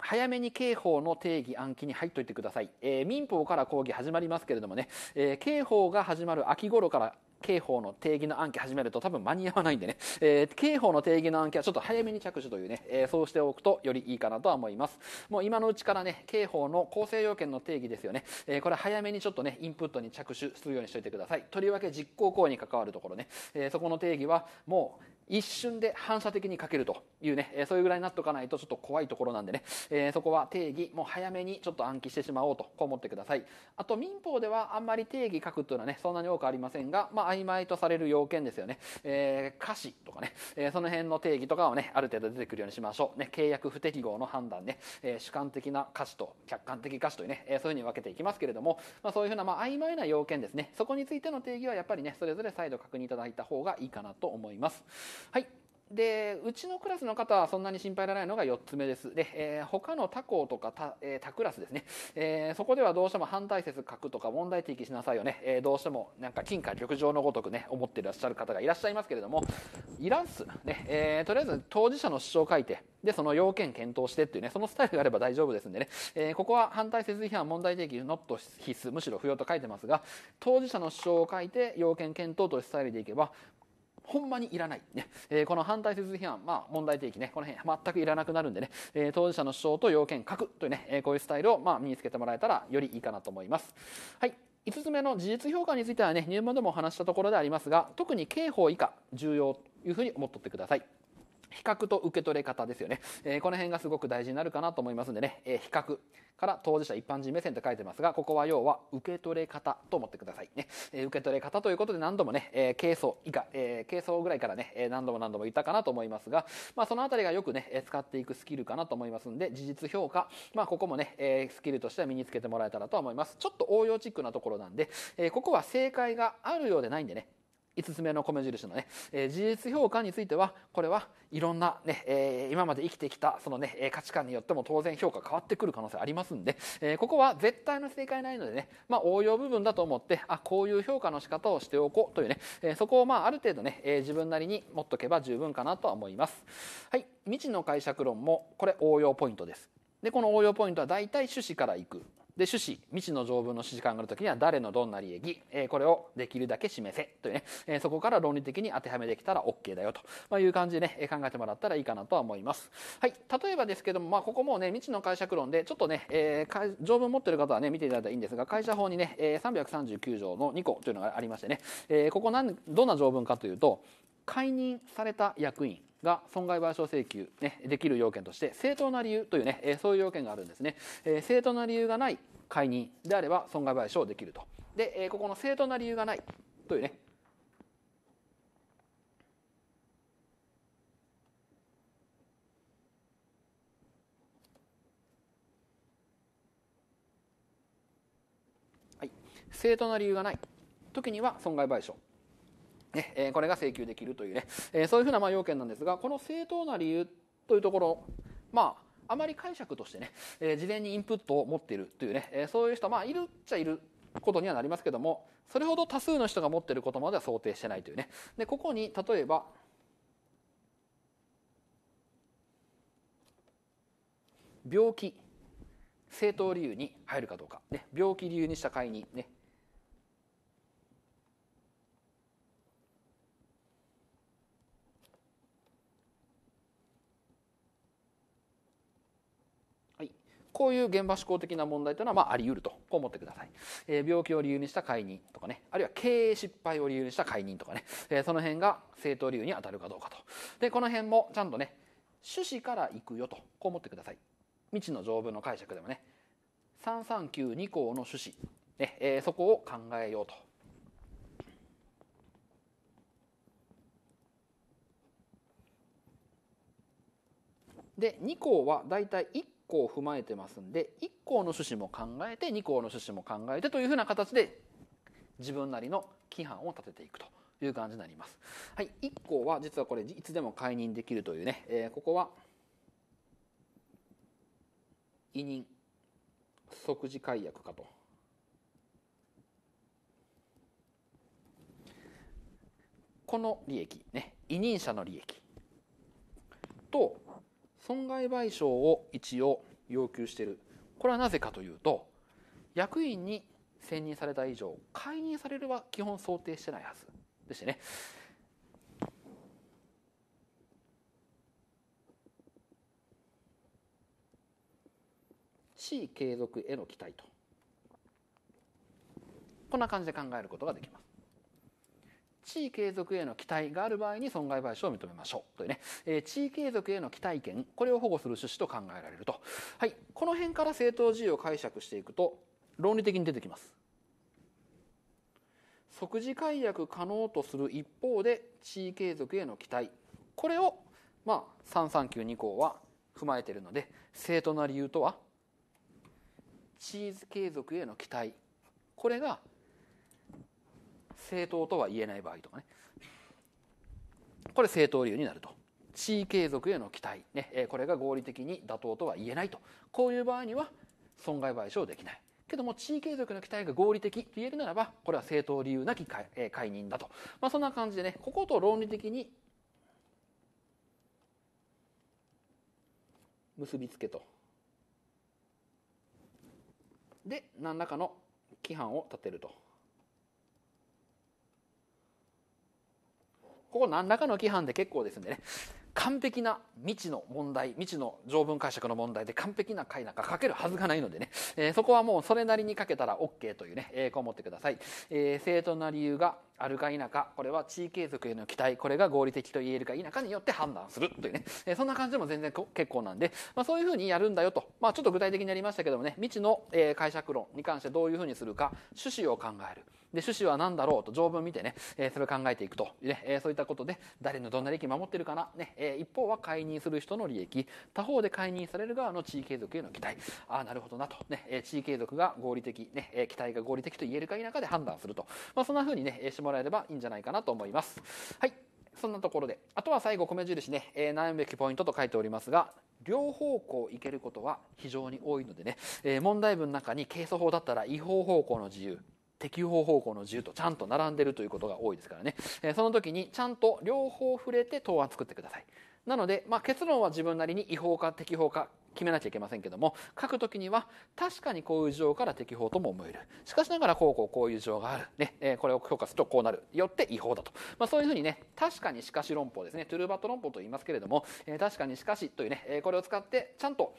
早めに刑法の定義暗記に入っといてください。え民法から講義始まりますけれどもね、え刑法が始まる秋頃から刑法の定義の暗記始めると多分間に合わないんでね、えー、刑法の定義の暗記はちょっと早めに着手というね、えー、そうしておくとよりいいかなとは思います。もう今のうちからね、刑法の構成要件の定義ですよね、えー、これ早めにちょっとね、インプットに着手するようにしておいてください。とりわけ実行行為に関わるところね、えー、そこの定義はもう一瞬で反射的にかけるというね、そういうぐらいになっとかないとちょっと怖いところなんでね、えー、そこは定義もう早めにちょっと暗記してしまおうと、こう思ってください。あと民法ではあんまり定義書くというのはね、そんなに多くありませんが、まあ曖昧とされる要件ですよね。えー、歌詞とかね、えー、その辺の定義とかをね、ある程度出てくるようにしましょう。ね、契約不適合の判断ね、えー、主観的な歌詞と客観的歌詞というね、えー、そういうふうに分けていきますけれども、まあそういうふうな、まあ曖昧な要件ですね。そこについての定義はやっぱりね、それぞれ再度確認いただいた方がいいかなと思います。はいでうちのクラスの方はそんなに心配いらないのが4つ目ですで、えー、他の他校とか他,、えー、他クラスですね、えー、そこではどうしても反対説書くとか問題提起しなさいよね、えー、どうしてもなんか金貨玉状のごとくね思ってらっしゃる方がいらっしゃいますけれどもいらんす、ねえー、とりあえず当事者の主張書いてでその要件検討してっていうねそのスタイルがあれば大丈夫ですんでね、えー、ここは反対説批判問題提起ノット必須むしろ不要と書いてますが当事者の主張を書いて要件検討というスタイルでいけばほんまにいらない。ね。えー、この反対説批判、まあ問題提起ね、この辺全くいらなくなるんでね、えー、当事者の主張と要件書くというね、えこういうスタイルをまあ身につけてもらえたらよりいいかなと思います。はい。5つ目の事実評価についてはね、入門でもお話したところでありますが、特に刑法以下、重要というふうに思っとってください。比較と受け取れ方ですよね。えー、この辺がすごく大事になるかなと思いますんでね、えー、比較から当事者一般人目線と書いてますが、ここは要は受け取れ方と思ってくださいね。えー、受け取れ方ということで何度もね、えー、軽以下、えー、軽ぐらいからね、何度も何度も言ったかなと思いますが、まあそのあたりがよくね、使っていくスキルかなと思いますんで、事実評価、まあここもね、えー、スキルとしては身につけてもらえたらと思います。ちょっと応用チックなところなんで、えー、ここは正解があるようでないんでね、5つ目の米印のね、えー、事実評価についてはこれはいろんなね、えー、今まで生きてきたその、ね、価値観によっても当然評価変わってくる可能性ありますんで、えー、ここは絶対の正解ないのでね、まあ、応用部分だと思ってあこういう評価の仕方をしておこうというね、えー、そこをまあある程度ね、えー、自分なりに持っとけば十分かなとは思います。はい、未知の解釈論もこれ応用ポイントです。でこの応用ポイントは大体趣旨からいくで趣旨未知の条文の指示考える時には誰のどんな利益、えー、これをできるだけ示せというね、えー、そこから論理的に当てはめできたら OK だよと、まあ、いう感じでね考えてもらったらいいかなとは思います、はい、例えばですけども、まあ、ここもね未知の解釈論でちょっとね、えー、条文持ってる方はね見ていただいたらいいんですが会社法にね、えー、339条の2個というのがありましてね、えー、ここ何どんな条文かというと解任された役員が損害賠償請求、ね、できる要件として正当な理由というね、えそういう要件があるんですね、え正当な理由がない解任であれば損害賠償できるとで、えここの正当な理由がないというねはい正当な理由がない時には損害賠償ねえこれが請求できるというね、えそういうふうなま要件なんですがこの正当な理由というところまああまり解釈としてね、え事前にインプットを持っているというね、えそういう人まあいるっちゃいることにはなりますけどもそれほど多数の人が持っていることまでは想定してないというねでここに例えば病気正当理由に入るかどうか、ね、病気理由にした会にねこういう現場思考的な問題というのは、まあ、あり得ると、こう思ってください。えー、病気を理由にした解任とかね、あるいは経営失敗を理由にした解任とかね、えー、その辺が正当理由に当たるかどうかと。で、この辺もちゃんとね、趣旨から行くよと、こう思ってください。未知の条文の解釈でもね、3392項の趣旨、ねえー、そこを考えようと。で2項は大体1個を踏まえてますんで1項の趣旨も考えて2項の趣旨も考えてというふうな形で自分なりの規範を立てていくという感じになります。はい、1項は実はこれいつでも解任できるというね、えー、ここは委任即時解約かと。この利益ね委任者の利益と損害賠償を一応要求しているこれはなぜかというと役員に選任された以上解任されるは基本想定してないはずでしてね継続への期待とこんな感じで考えることができます地位継続への期待がある場合に損害賠償を認めましょうというね、えー、地位継続への期待権、これを保護する趣旨と考えられると。はい。この辺から政党事由を解釈していくと、論理的に出てきます。即時解約可能とする一方で、地位継続への期待。これを、まあ、3392項は踏まえているので、正当な理由とは、地位継続への期待。これが正当とは言えない場合とかねこれ正当理由になると地位継続への期待、ね、これが合理的に妥当とは言えないとこういう場合には損害賠償できないけども地位継続の期待が合理的と言えるならばこれは正当理由なき解任だと、まあ、そんな感じでねここと論理的に結びつけとで何らかの規範を立てると。ここ何らかの規範で結構ですんでね。完璧な未知の問題未知の条文解釈の問題で完璧な解なんか書けるはずがないのでね、えー、そこはもうそれなりに書けたら OK というね、えー、こう思ってください、えー、正当な理由があるか否かこれは地位継続への期待これが合理的と言えるか否かによって判断するというね、えー、そんな感じでも全然結構なんで、まあ、そういうふうにやるんだよと、まあ、ちょっと具体的にやりましたけどもね未知の、えー、解釈論に関してどういうふうにするか趣旨を考えるで趣旨は何だろうと条文見てね、えー、それを考えていくというね、えー、そういったことで誰のどんな利益守ってるかな、ねえー、一方は解任する人の利益、他方で解任される側の地位継続への期待。ああ、なるほどなと。ね、え地位継続が合理的、ね、え期待が合理的と言えるか否かで判断すると。まあ、そんな風にね、してもらえればいいんじゃないかなと思います。はい。そんなところで。あとは最後、米印ね、えー、悩むべきポイントと書いておりますが、両方向行けることは非常に多いのでね、えー、問題文の中に係争法だったら違法方向の自由適法方向の自由とちゃんと並んでるということが多いですからね、えその時にちゃんと両方触れて答案作ってくださいなので、まあ、結論は自分なりに違法か適法か決めなきゃいけませんけども書くときには確かにこういう事情から適法とも思えるしかしながらこうこうこういう事情がある、ねえこれを評価するとこうなるよって違法だと、まあ、そういうふうにね確かにしかし論法ですねトゥルーバット論法と言いますけれども、え確かにしかしというね、えこれを使ってちゃんと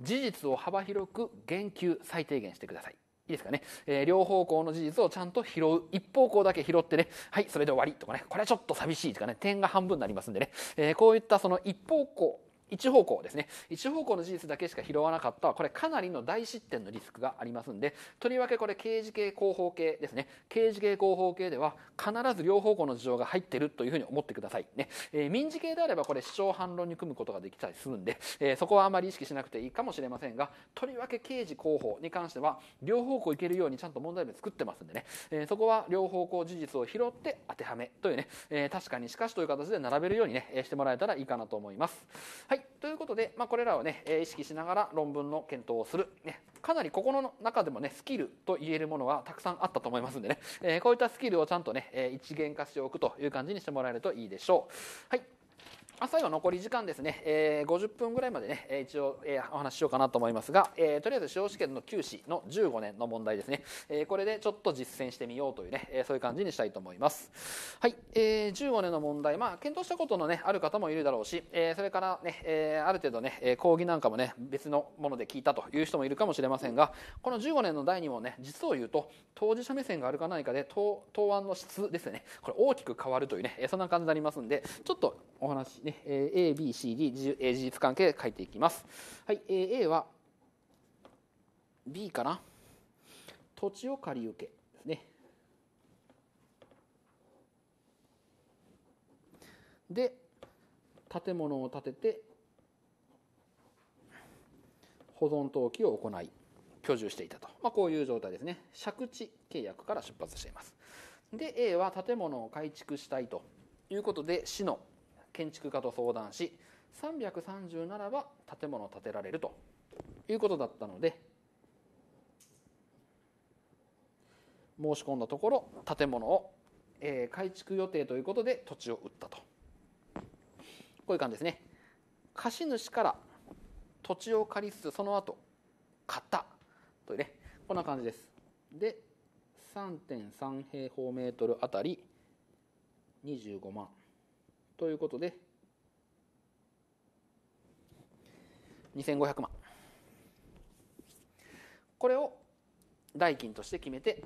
事実を幅広く言及最低限してくださいいいですかね、えー、両方向の事実をちゃんと拾う一方向だけ拾ってねはいそれで終わりとかねこれはちょっと寂しいとかね点が半分になりますんでね、えー、こういったその一方向一方向ですね一方向の事実だけしか拾わなかったこれかなりの大失点のリスクがありますんでとりわけこれ刑事系広報系ですね刑事系広報系では必ず両方向の事情が入ってるというふうに思ってくださいね、えー、民事系であればこれ主張反論に組むことができたりするんで、えー、そこはあまり意識しなくていいかもしれませんがとりわけ刑事広報に関しては両方向いけるようにちゃんと問題文作ってますんでね、えー、そこは両方向事実を拾って当てはめというね、え確かにしかしという形で並べるようにねしてもらえたらいいかなと思います、はいはい、ということで、まあ、これらをね、え意識しながら論文の検討をする、ね、かなりここの中でもねスキルと言えるものはたくさんあったと思いますんでね、えー、こういったスキルをちゃんとね、え一元化しておくという感じにしてもらえるといいでしょう。はい最後残り時間ですね、えー、50分ぐらいまでね、えー、一応、えー、お話ししようかなと思いますが、えー、とりあえず司法試験の9試の15年の問題ですね、えー、これでちょっと実践してみようというね、えー、そういう感じにしたいと思います。はい、えー、15年の問題、まあ、検討したことのね、ある方もいるだろうし、えー、それからね、えー、ある程度ね、講義なんかもね、別のもので聞いたという人もいるかもしれませんが、この15年の第2問ね、実を言うと、当事者目線があるかないかで、答案の質ですね、これ大きく変わるというね、そんな感じになりますんで、ちょっとお話ね、A、B、C、D、事実関係書いていきます。はい、A は B かな。土地を借り受けですね。で、建物を建てて、保存登記を行い、居住していたと。まあ、こういう状態ですね。借地契約から出発しています。で、A は建物を改築したいということで、市の建築家と相談し330ならば建物を建てられるということだったので申し込んだところ建物を、えー、改築予定ということで土地を売ったとこういう感じですね貸主から土地を借りつつその後買ったというねこんな感じですで3.3平方メートルあたり25万ということで2500万これを代金として決めて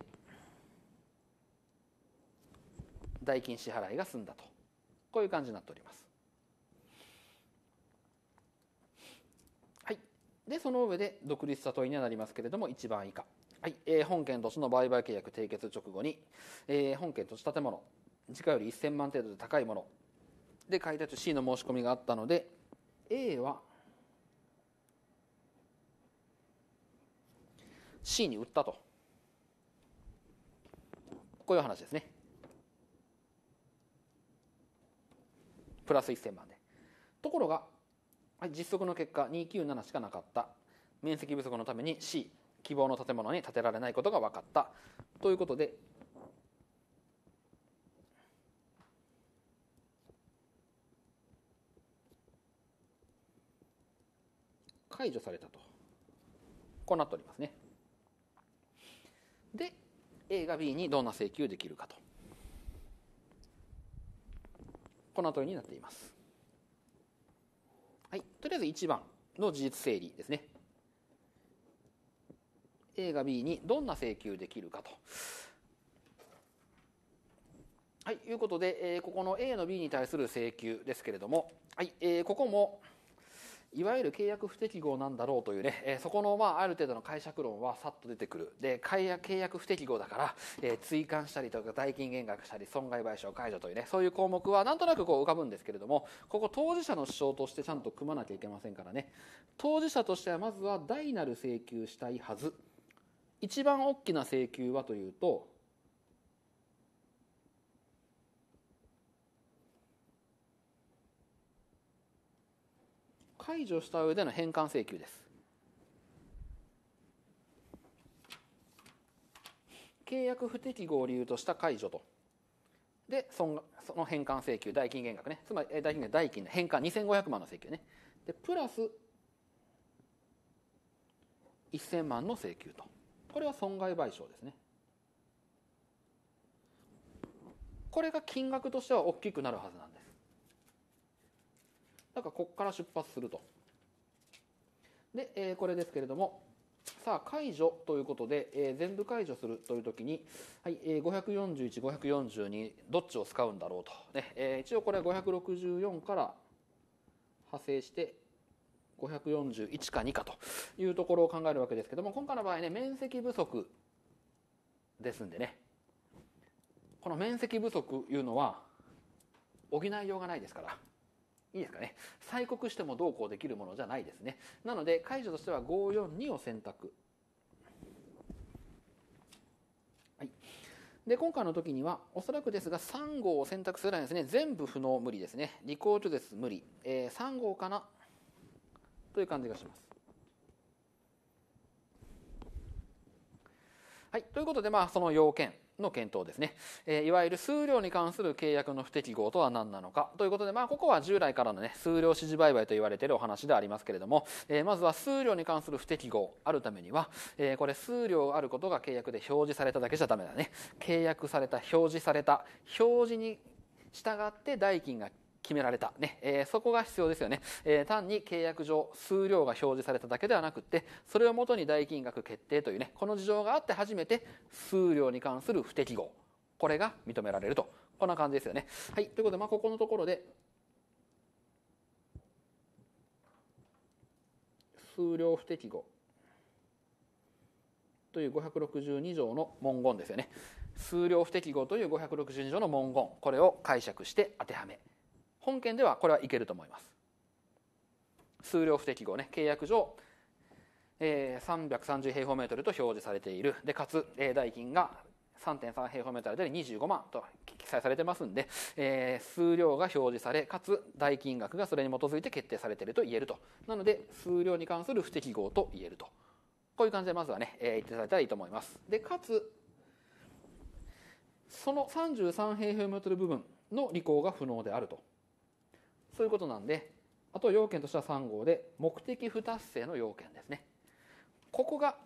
代金支払いが済んだとこういう感じになっております。はい、でその上で独立した問いにはなりますけれども1番以下。はいえー、本件土地の売買契約締結直後に、えー、本件土地建物時価より1000万程度で高いもので買い立と C の申し込みがあったので A は C に売ったとこういう話ですねプラス1000万でところが実測の結果297しかなかった面積不足のために C 希望の建物に建てられないことが分かったということで解除されたとこうなっておりますねで A が B にどんな請求できるかとこの問りになっています、はい、とりあえず1番の事実整理ですね A が B にどんな請求できるかとはい、いうことで、えー、ここの A の B に対する請求ですけれども、はいえー、ここもいわゆる契約不適合なんだろうというね、えー、そこの、まあ、ある程度の解釈論はさっと出てくる。で、契約不適合だから、えー、追加したりとか、代金減額したり、損害賠償解除というね、そういう項目はなんとなくこう浮かぶんですけれども、ここ当事者の主張としてちゃんと組まなきゃいけませんからね。当事者としてはまずは大なる請求したいはず。一番大きな請求はというと、解除した上での返還請求です。契約不適合を理由とした解除と。で、その返還請求、代金減額ね。つまり、代金代金の返還2500万の請求ね。で、プラス1000万の請求と。これは損害賠償ですね。これが金額としては大きくなるはずなんです。だからここから出発すると。で、えー、これですけれども、さあ、解除ということで、えー、全部解除するというときに、はいえー、541、542、どっちを使うんだろうと。ねえー、一応これは564から派生して、541か2かというところを考えるわけですけども、今回の場合ね、面積不足ですんでね、この面積不足いうのは補いようがないですから。いいですかね。催告してもどうこうできるものじゃないですね。なので、解除としては542を選択。はい。で、今回の時には、おそらくですが、3号を選択するんですね、全部不能無理ですね。履行拒絶無理。えー、3号かなという感じがします。はい。ということで、まあ、その要件。の検討ですね、えー、いわゆる数量に関する契約の不適合とは何なのかということで、まあ、ここは従来からの、ね、数量支持売買と言われているお話でありますけれども、えー、まずは数量に関する不適合あるためには、えー、これ数量あることが契約で表示されただけじゃダメだね契約された表示された表示に従って代金が決められた。ね。えー、そこが必要ですよね。えー、単に契約上、数量が表示されただけではなくって、それをもとに代金額決定というね、この事情があって初めて、数量に関する不適合。これが認められると。こんな感じですよね。はい。ということで、まあ、ここのところで、数量不適合。という562条の文言ですよね。数量不適合という562条の文言。これを解釈して当てはめ。本件ではこれはいけると思います。数量不適合ね、契約上、えー、330平方メートルと表示されている。で、かつ、えー、代金が3.3平方メートルで25万と記載されてますんで、えー、数量が表示され、かつ代金額がそれに基づいて決定されていると言えると。なので、数量に関する不適合と言えると。こういう感じでまずはね、えー、言っていただいたらいいと思います。で、かつ、その33平方メートル部分の履行が不能であると。そういうことなんであと要件としては3号で目的不達成の要件ですねここが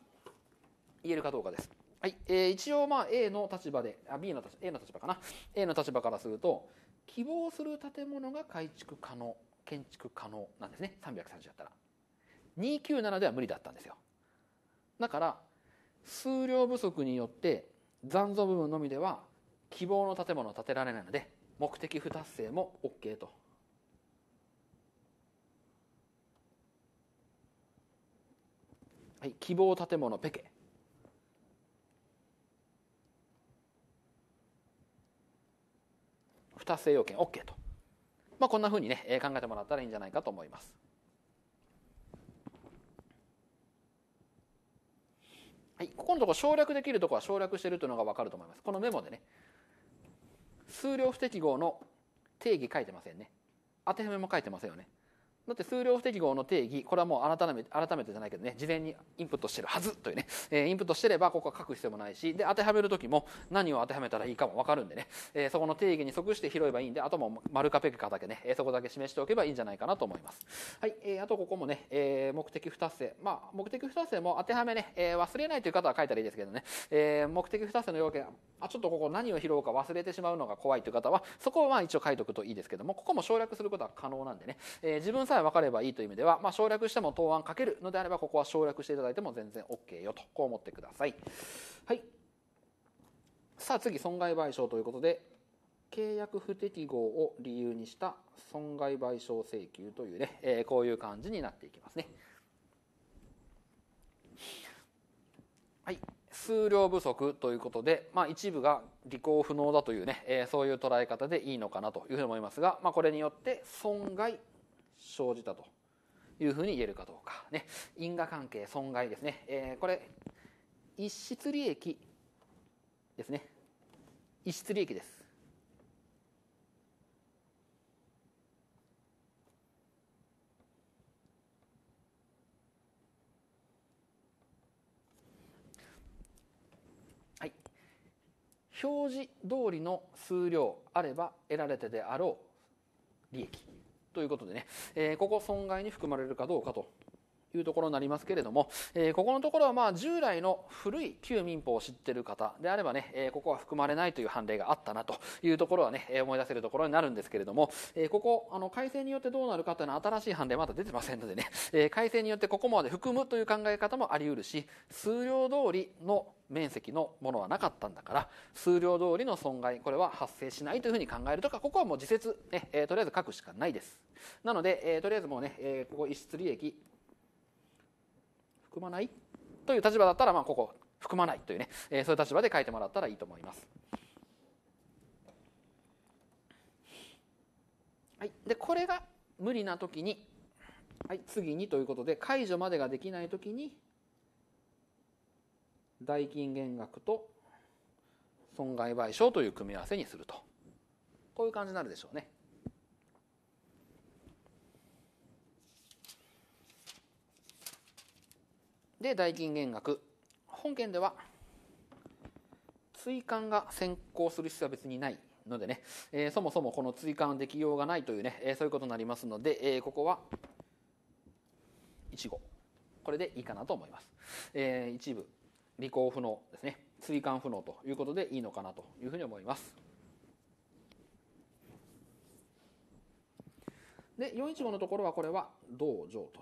言えるかどうかですはい、えー、一応まあ A の立場であ B の立場 A の立場かな A の立場からすると希望する建物が改築可能建築可能なんですね330だったら297では無理だったんですよだから数量不足によって残存部分のみでは希望の建物を建てられないので目的不達成も OK とはい、希望建物ペケ不達成要件 OK と、まあ、こんなふうにね、え考えてもらったらいいんじゃないかと思います。はい、ここのところ省略できるところは省略しているというのが分かると思います。このメモでね数量不適合の定義書いてませんね当てはめも書いてませんよねだって数量不適合の定義、これはもう改めて、改めてじゃないけどね、事前にインプットしてるはずというね、えー、インプットしてればここは書く必要もないし、で、当てはめるときも何を当てはめたらいいかもわかるんでね、えー、そこの定義に即して拾えばいいんで、あとも丸かペグかだけね、そこだけ示しておけばいいんじゃないかなと思います。はい、えー、あとここもね、えー、目的不達成。まあ、目的不達成も当てはめね、えー、忘れないという方は書いたらいいですけどね、えー、目的不達成の要件、あ、ちょっとここ何を拾うか忘れてしまうのが怖いという方は、そこはまあ一応書いとくといいですけども、ここも省略することは可能なんでね、えー、自分さえ分かればいいという意味では、まあ、省略しても答案かけるのであればここは省略していただいても全然 OK よとこう思ってください。はい、さあ次損害賠償ということで契約不適合を理由にした損害賠償請求というね、えー、こういう感じになっていきますね。はい数量不足ということで、まあ、一部が履行不能だというね、えー、そういう捉え方でいいのかなというふうに思いますが、まあ、これによって損害生じたというふうに言えるかどうか。ね、因果関係、損害ですね。えー、これ、逸失利益ですね。逸失利益です。はい。表示通りの数量あれば得られてであろう利益ということでね、えー、ここ損害に含まれるかどうかというところになりますけれども、えー、ここのところはまあ従来の古い旧民法を知ってる方であればね、えー、ここは含まれないという判例があったなというところはね、思い出せるところになるんですけれども、えー、ここ、あの、改正によってどうなるかというのは新しい判例まだ出てませんのでね、えー、改正によってここまで含むという考え方もあり得るし、数量通りの面積のものはなかったんだから数量通りの損害これは発生しないというふうに考えるとかここはもう自説、ねえー、とりあえず書くしかないですなので、えー、とりあえずもうね、えー、ここ逸失利益含まないという立場だったら、まあ、ここ含まないというね、えそういう立場で書いてもらったらいいと思います。はい、でこれが無理な時に、はい、次にということで解除までができない時に代金減額と損害賠償という組み合わせにするとこういう感じになるでしょうね。で代金減額本件では追加が先行する必要は別にないのでね、えー、そもそもこの追加の適用がないというね、えー、そういうことになりますので、えー、ここは1号これでいいかなと思います、えー、一部履行不能ですね追加不能ということでいいのかなというふうに思いますで415のところはこれは同情と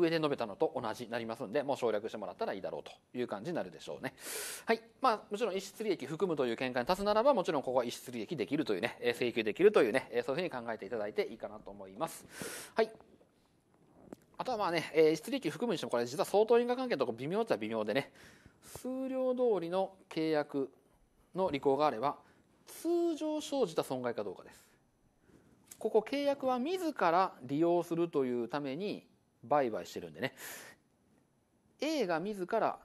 上で述べたのと同じになりますんで、もう省略してもらったらいいだろうという感じになるでしょうね。はい。まあ、もちろん逸失利益含むという見解に立つならば、もちろんここは逸失利益できるというね、請求できるというね、そういうふうに考えていただいていいかなと思います。はい。あとはまあね、え失利益含むにしても、これ実は相当因果関係のとこ微妙っちゃ微妙でね、数量通りの契約の履行があれば、通常生じた損害かどうかです。ここ契約は自ら利用するというために売買してるんでね A が自ら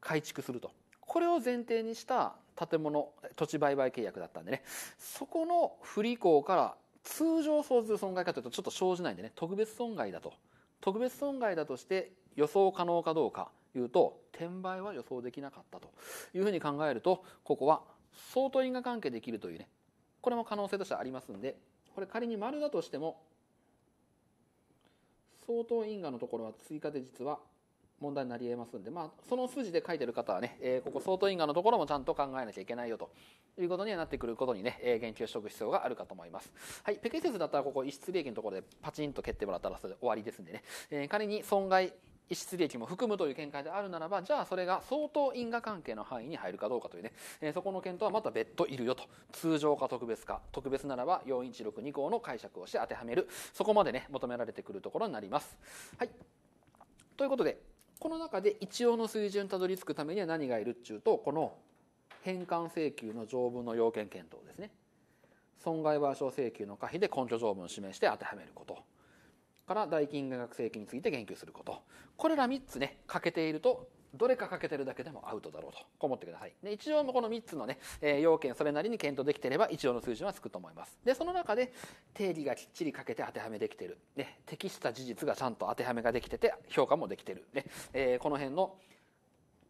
改築するとこれを前提にした建物土地売買契約だったんでねそこの不履行から通常そう損害かというとちょっと生じないんでね特別損害だと特別損害だとして予想可能かどうかいうと転売は予想できなかったというふうに考えるとここは相当因果関係できるというねこれも可能性としてありますんでこれ仮に丸だとしても相当因果のところは追加で実は問題になり得ますんで、まあ、その筋で書いてる方はね、えー、ここ相当因果のところもちゃんと考えなきゃいけないよということにはなってくることにね、えー、言及しておく必要があるかと思います。はい、ペケ説だったらここ逸室利益のところでパチンと蹴ってもらったらそれで終わりですんでね、えー、仮に損害出利益も含むという見解であるならば、じゃあそれが相当因果関係の範囲に入るかどうかというね、えー、そこの検討はまた別途いるよと。通常か特別か、特別ならば4162項の解釈をして当てはめる。そこまでね、求められてくるところになります。はい。ということで、この中で一応の水準にたどり着くためには何がいるっちゅうと、この返還請求の条文の要件検討ですね。損害賠償請求の可否で根拠条文を示して当てはめること。から大金外学生期について言及すること。これら3つね、欠けていると、どれか欠けてるだけでもアウトだろうと、思ってください。で、一応もこの3つのね、えー、要件それなりに検討できてれば、一応の数字はつくと思います。で、その中で、定義がきっちり欠けて当てはめできてる。ね、適した事実がちゃんと当てはめができてて、評価もできてる。ね、えー、この辺の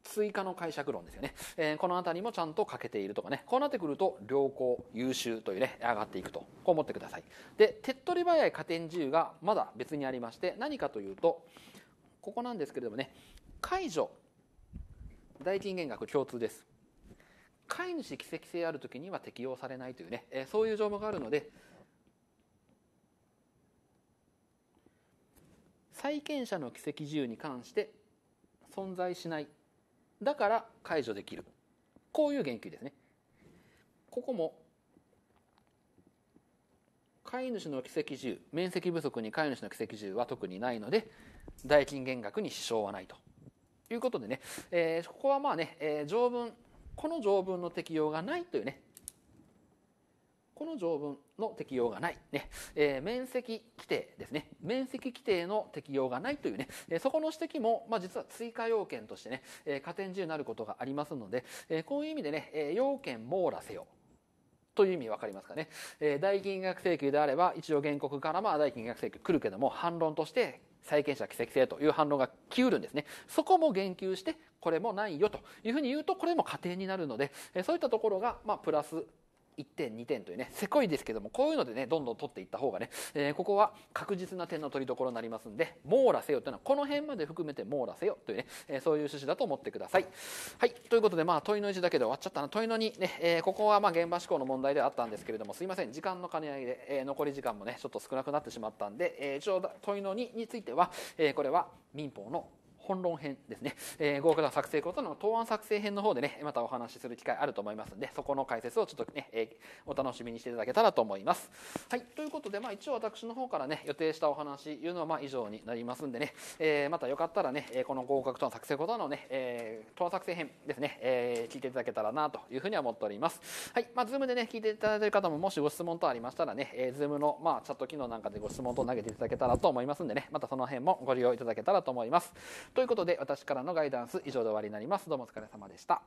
追加の解釈論ですよね。えー、この辺りもちゃんと欠けているとかね。こうなってくると、良好、優秀というね、上がっていくと。こう思ってください。で、手っ取り早い加点自由がまだ別にありまして、何かというと、ここなんですけれどもね、解除、代金減額共通です。飼い主奇跡性ある時には適用されないというね、えー、そういう条文があるので、債権者の奇跡自由に関して存在しないだから解除できるこういう言及ですねここも飼い主の奇跡自由面積不足に飼い主の奇跡自由は特にないので代金減額に支障はないということでね、えー、ここはまあね、えー、条文この条文の適用がないというねこの条文の適用がない、ねえー、面積規定ですね面積規定の適用がないというね、えー、そこの指摘も、まあ、実は追加要件としてね、えー、加点1になることがありますので、えー、こういう意味でね、えー、要件網羅せよという意味分かりますかね、えー、大金額請求であれば一応原告からまあ大金額請求来るけども反論として債権者奇跡性という反論が来うるんですね。そこも言及して、これもないよというふうに言うと、これも仮定になるので、そういったところが、まあ、プラス1点2点というねせこいですけどもこういうのでねどんどん取っていった方がね、えー、ここは確実な点の取りどころになりますんで網羅せよというのはこの辺まで含めて網羅せよというね、えー、そういう趣旨だと思ってください。はいということでまあ問いの1だけで終わっちゃったな問いの2ね、えー、ここはまあ現場志向の問題ではあったんですけれどもすいません時間の兼ね合いで、えー、残り時間もねちょっと少なくなってしまったんで、えー、一応問いの2については、えー、これは民法の本論編ですね、えー、合格の作成ことの答案作成編の方でね、またお話しする機会あると思いますので、そこの解説をちょっとね、えー、お楽しみにしていただけたらと思います。はい、ということで、まあ一応私の方からね、予定したお話いうのはまあ以上になりますんでね、えー、またよかったらね、この合格との作成ことのね、えー、答案作成編ですね、えー、聞いていただけたらなというふうには思っております。はい、まあズームでね、聞いていただいている方ももしご質問等ありましたらね、えー、ズームのまあチャット機能なんかでご質問等投げていただけたらと思いますんでね、またその辺もご利用いただけたらと思います。ということで私からのガイダンス以上で終わりになりますどうもお疲れ様でした